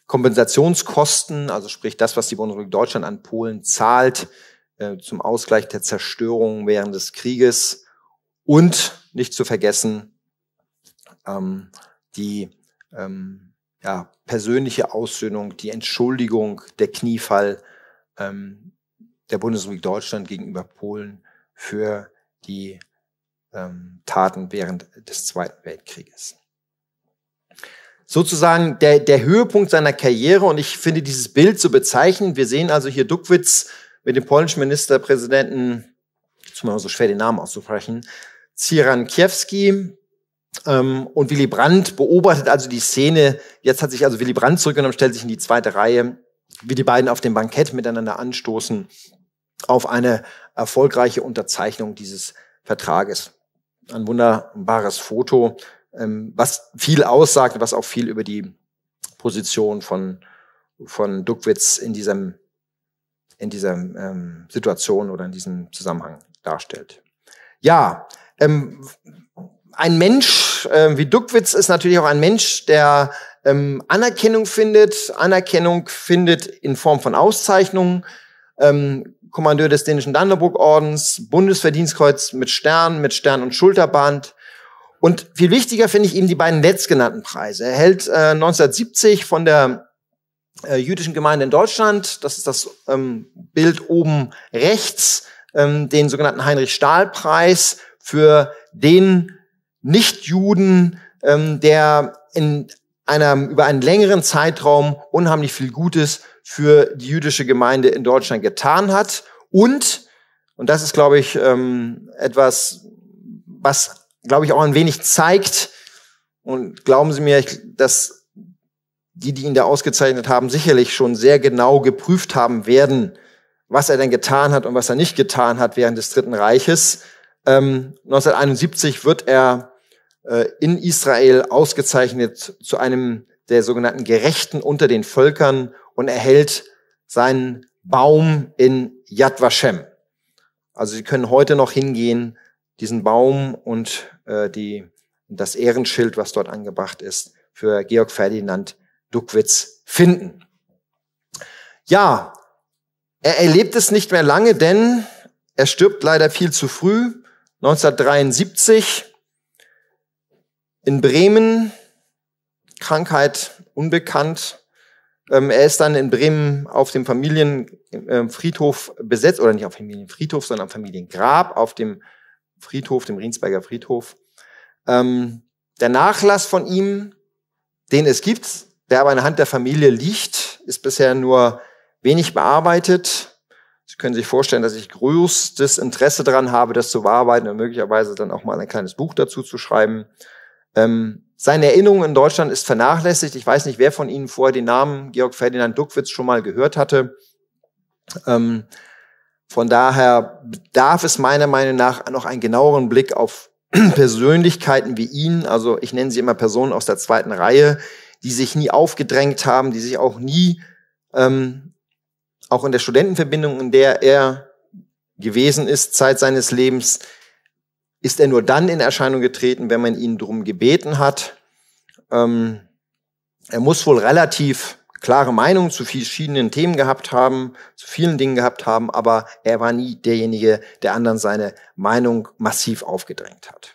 Kompensationskosten, also sprich das, was die Bundesrepublik Deutschland an Polen zahlt äh, zum Ausgleich der Zerstörung während des Krieges und nicht zu vergessen ähm, die ähm, ja, persönliche Aussöhnung, die Entschuldigung, der Kniefall ähm, der Bundesrepublik Deutschland gegenüber Polen für die ähm, Taten während des Zweiten Weltkrieges. Sozusagen der, der Höhepunkt seiner Karriere und ich finde dieses Bild so bezeichnen, Wir sehen also hier Duckwitz mit dem polnischen Ministerpräsidenten, zumal so schwer den Namen auszusprechen, Ciran Kiewski, ähm, und Willy Brandt beobachtet also die Szene. Jetzt hat sich also Willy Brandt zurückgenommen, stellt sich in die zweite Reihe, wie die beiden auf dem Bankett miteinander anstoßen auf eine erfolgreiche Unterzeichnung dieses Vertrages. Ein wunderbares Foto, ähm, was viel aussagt, was auch viel über die Position von, von Duckwitz in diesem, in dieser ähm, Situation oder in diesem Zusammenhang darstellt. Ja, ähm, ein Mensch wie Duckwitz ist natürlich auch ein Mensch, der Anerkennung findet. Anerkennung findet in Form von Auszeichnungen, Kommandeur des dänischen Dannebrog-Ordens, Bundesverdienstkreuz mit Stern, mit Stern und Schulterband. Und viel wichtiger finde ich eben die beiden letztgenannten Preise. Er erhält äh, 1970 von der äh, jüdischen Gemeinde in Deutschland, das ist das ähm, Bild oben rechts, ähm, den sogenannten Heinrich-Stahl-Preis für den Nichtjuden, ähm, der in einer, über einen längeren Zeitraum unheimlich viel Gutes für die jüdische Gemeinde in Deutschland getan hat. Und, und das ist, glaube ich, ähm, etwas, was, glaube ich, auch ein wenig zeigt, und glauben Sie mir, dass die, die ihn da ausgezeichnet haben, sicherlich schon sehr genau geprüft haben werden, was er denn getan hat und was er nicht getan hat während des Dritten Reiches. Ähm, 1971 wird er äh, in Israel ausgezeichnet zu einem der sogenannten Gerechten unter den Völkern und erhält seinen Baum in Yad Vashem. Also Sie können heute noch hingehen, diesen Baum und äh, die, das Ehrenschild, was dort angebracht ist, für Georg Ferdinand Duckwitz finden. Ja, er erlebt es nicht mehr lange, denn er stirbt leider viel zu früh, 1973 in Bremen Krankheit unbekannt. Ähm, er ist dann in Bremen auf dem Familienfriedhof ähm, besetzt, oder nicht auf Familienfriedhof, sondern am Familiengrab, auf dem Friedhof, dem Riensberger Friedhof. Ähm, der Nachlass von ihm, den es gibt, der aber in der Hand der Familie liegt, ist bisher nur wenig bearbeitet. Sie können sich vorstellen, dass ich größtes Interesse daran habe, das zu bearbeiten und möglicherweise dann auch mal ein kleines Buch dazu zu schreiben. Ähm, seine Erinnerung in Deutschland ist vernachlässigt. Ich weiß nicht, wer von Ihnen vorher den Namen Georg Ferdinand Duckwitz schon mal gehört hatte. Ähm, von daher bedarf es meiner Meinung nach noch einen genaueren Blick auf Persönlichkeiten wie ihn. Also ich nenne sie immer Personen aus der zweiten Reihe, die sich nie aufgedrängt haben, die sich auch nie, ähm, auch in der Studentenverbindung, in der er gewesen ist, Zeit seines Lebens, ist er nur dann in Erscheinung getreten, wenn man ihn darum gebeten hat. Ähm, er muss wohl relativ klare Meinungen zu verschiedenen Themen gehabt haben, zu vielen Dingen gehabt haben, aber er war nie derjenige, der anderen seine Meinung massiv aufgedrängt hat.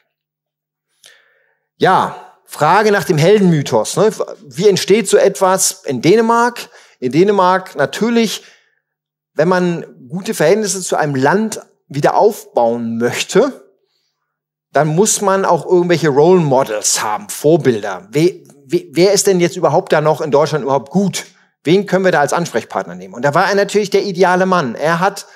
Ja, Frage nach dem Heldenmythos. Ne? Wie entsteht so etwas in Dänemark? In Dänemark natürlich, wenn man gute Verhältnisse zu einem Land wieder aufbauen möchte, dann muss man auch irgendwelche Role Models haben, Vorbilder. Wer, wer ist denn jetzt überhaupt da noch in Deutschland überhaupt gut? Wen können wir da als Ansprechpartner nehmen? Und da war er natürlich der ideale Mann. Er hat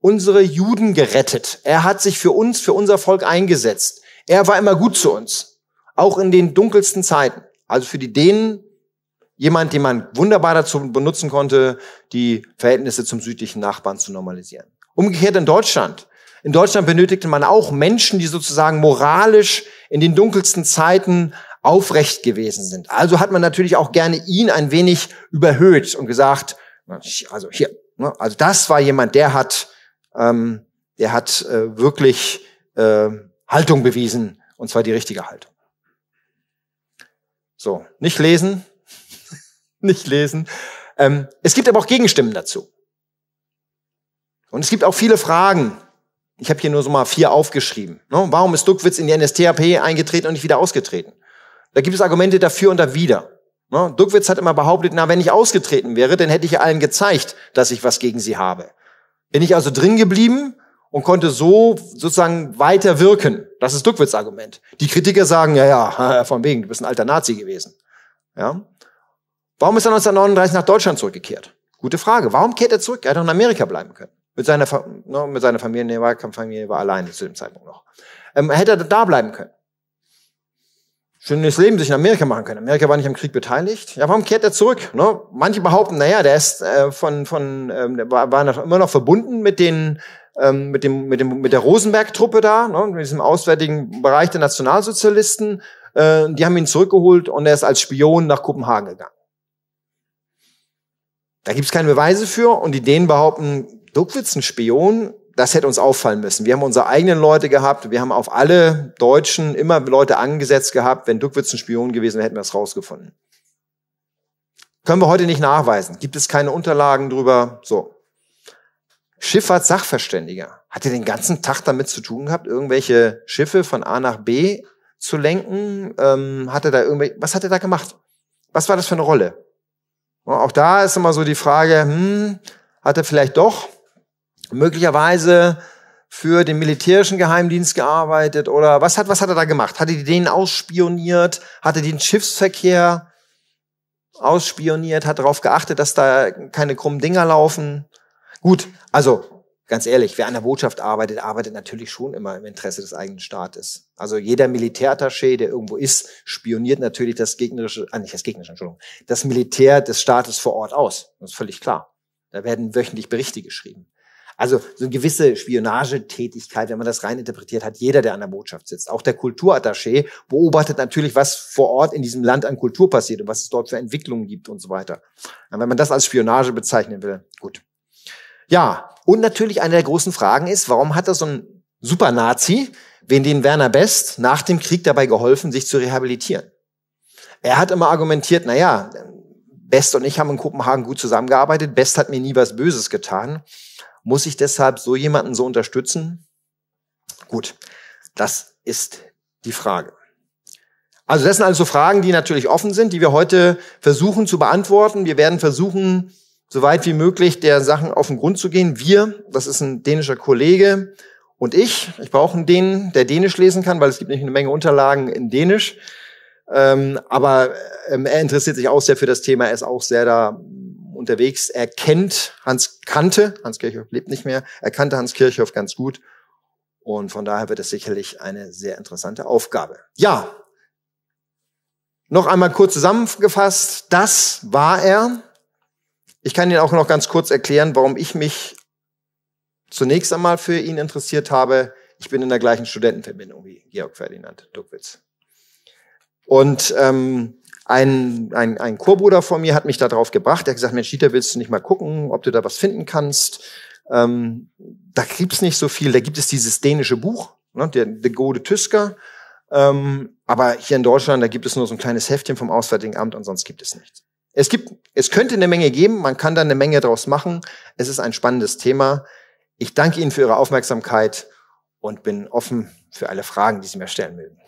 unsere Juden gerettet. Er hat sich für uns, für unser Volk eingesetzt. Er war immer gut zu uns. Auch in den dunkelsten Zeiten. Also für die Dänen jemand, den man wunderbar dazu benutzen konnte, die Verhältnisse zum südlichen Nachbarn zu normalisieren. Umgekehrt in Deutschland in Deutschland benötigte man auch Menschen, die sozusagen moralisch in den dunkelsten Zeiten aufrecht gewesen sind. Also hat man natürlich auch gerne ihn ein wenig überhöht und gesagt, also hier, ne, also das war jemand, der hat, ähm, der hat äh, wirklich äh, Haltung bewiesen und zwar die richtige Haltung. So, nicht lesen, nicht lesen. Ähm, es gibt aber auch Gegenstimmen dazu. Und es gibt auch viele Fragen ich habe hier nur so mal vier aufgeschrieben. Ne? Warum ist Duckwitz in die NSDAP eingetreten und nicht wieder ausgetreten? Da gibt es Argumente dafür und dawida. Ne? Duckwitz hat immer behauptet, na, wenn ich ausgetreten wäre, dann hätte ich allen gezeigt, dass ich was gegen sie habe. Bin ich also drin geblieben und konnte so sozusagen weiter wirken. Das ist Duckwitz Argument. Die Kritiker sagen, ja, ja, von wegen, du bist ein alter Nazi gewesen. Ja? Warum ist er 1939 nach Deutschland zurückgekehrt? Gute Frage. Warum kehrt er zurück? Er hätte auch in Amerika bleiben können. Mit seiner, ne, mit seiner Familie, der Wahlkampffamilie war alleine zu dem Zeitpunkt noch. Ähm, hätte er da bleiben können. Schönes Leben sich in Amerika machen können. Amerika war nicht am Krieg beteiligt. Ja, warum kehrt er zurück? Ne? Manche behaupten, naja, der ist äh, von, von ähm, der war, war noch, immer noch verbunden mit den ähm, mit dem mit dem mit der Rosenberg-Truppe da, ne, mit diesem auswärtigen Bereich der Nationalsozialisten. Äh, die haben ihn zurückgeholt und er ist als Spion nach Kopenhagen gegangen. Da gibt's keine Beweise für und die Dänen behaupten, Duckwitz, ein Spion, das hätte uns auffallen müssen. Wir haben unsere eigenen Leute gehabt, wir haben auf alle Deutschen immer Leute angesetzt gehabt. Wenn Duckwitz ein Spion gewesen wäre, hätten wir es rausgefunden. Können wir heute nicht nachweisen. Gibt es keine Unterlagen drüber? So. Schifffahrtssachverständiger. Hat er den ganzen Tag damit zu tun gehabt, irgendwelche Schiffe von A nach B zu lenken? Ähm, hat er da irgendwelche, was hat er da gemacht? Was war das für eine Rolle? Auch da ist immer so die Frage, hm, hat er vielleicht doch möglicherweise für den militärischen Geheimdienst gearbeitet oder was hat, was hat er da gemacht? Hatte die den ausspioniert? Hatte den Schiffsverkehr ausspioniert? Hat darauf geachtet, dass da keine krummen Dinger laufen? Gut, also ganz ehrlich, wer an der Botschaft arbeitet, arbeitet natürlich schon immer im Interesse des eigenen Staates. Also jeder Militärattaché, der irgendwo ist, spioniert natürlich das gegnerische, ah, nicht das gegnerische, Entschuldigung, das Militär des Staates vor Ort aus. Das ist völlig klar. Da werden wöchentlich Berichte geschrieben. Also so eine gewisse Spionagetätigkeit, wenn man das rein interpretiert, hat jeder, der an der Botschaft sitzt. Auch der Kulturattaché beobachtet natürlich, was vor Ort in diesem Land an Kultur passiert und was es dort für Entwicklungen gibt und so weiter. Und wenn man das als Spionage bezeichnen will, gut. Ja, und natürlich eine der großen Fragen ist, warum hat das so ein Supernazi, wen den Werner Best nach dem Krieg dabei geholfen, sich zu rehabilitieren? Er hat immer argumentiert, na ja, Best und ich haben in Kopenhagen gut zusammengearbeitet. Best hat mir nie was Böses getan. Muss ich deshalb so jemanden so unterstützen? Gut, das ist die Frage. Also das sind also Fragen, die natürlich offen sind, die wir heute versuchen zu beantworten. Wir werden versuchen, so weit wie möglich der Sachen auf den Grund zu gehen. Wir, das ist ein dänischer Kollege und ich, ich brauche einen Dänen, der Dänisch lesen kann, weil es gibt nicht eine Menge Unterlagen in Dänisch. Ähm, aber ähm, er interessiert sich auch sehr für das Thema, er ist auch sehr da unterwegs erkennt Hans kannte, Hans Kirchhoff lebt nicht mehr, er kannte Hans Kirchhoff ganz gut. Und von daher wird es sicherlich eine sehr interessante Aufgabe. Ja, noch einmal kurz zusammengefasst, das war er. Ich kann Ihnen auch noch ganz kurz erklären, warum ich mich zunächst einmal für ihn interessiert habe. Ich bin in der gleichen Studentenverbindung wie Georg Ferdinand Duckwitz. Und ähm, ein, ein, ein Chorbruder von mir hat mich darauf gebracht, Er hat gesagt, Mensch, Dieter, willst du nicht mal gucken, ob du da was finden kannst? Ähm, da gibt's nicht so viel, da gibt es dieses dänische Buch, ne, der, der Gode Tüsker. Ähm, aber hier in Deutschland, da gibt es nur so ein kleines Heftchen vom Auswärtigen Amt und sonst gibt es nichts. Es gibt, es könnte eine Menge geben, man kann da eine Menge draus machen. Es ist ein spannendes Thema. Ich danke Ihnen für Ihre Aufmerksamkeit und bin offen für alle Fragen, die Sie mir stellen mögen.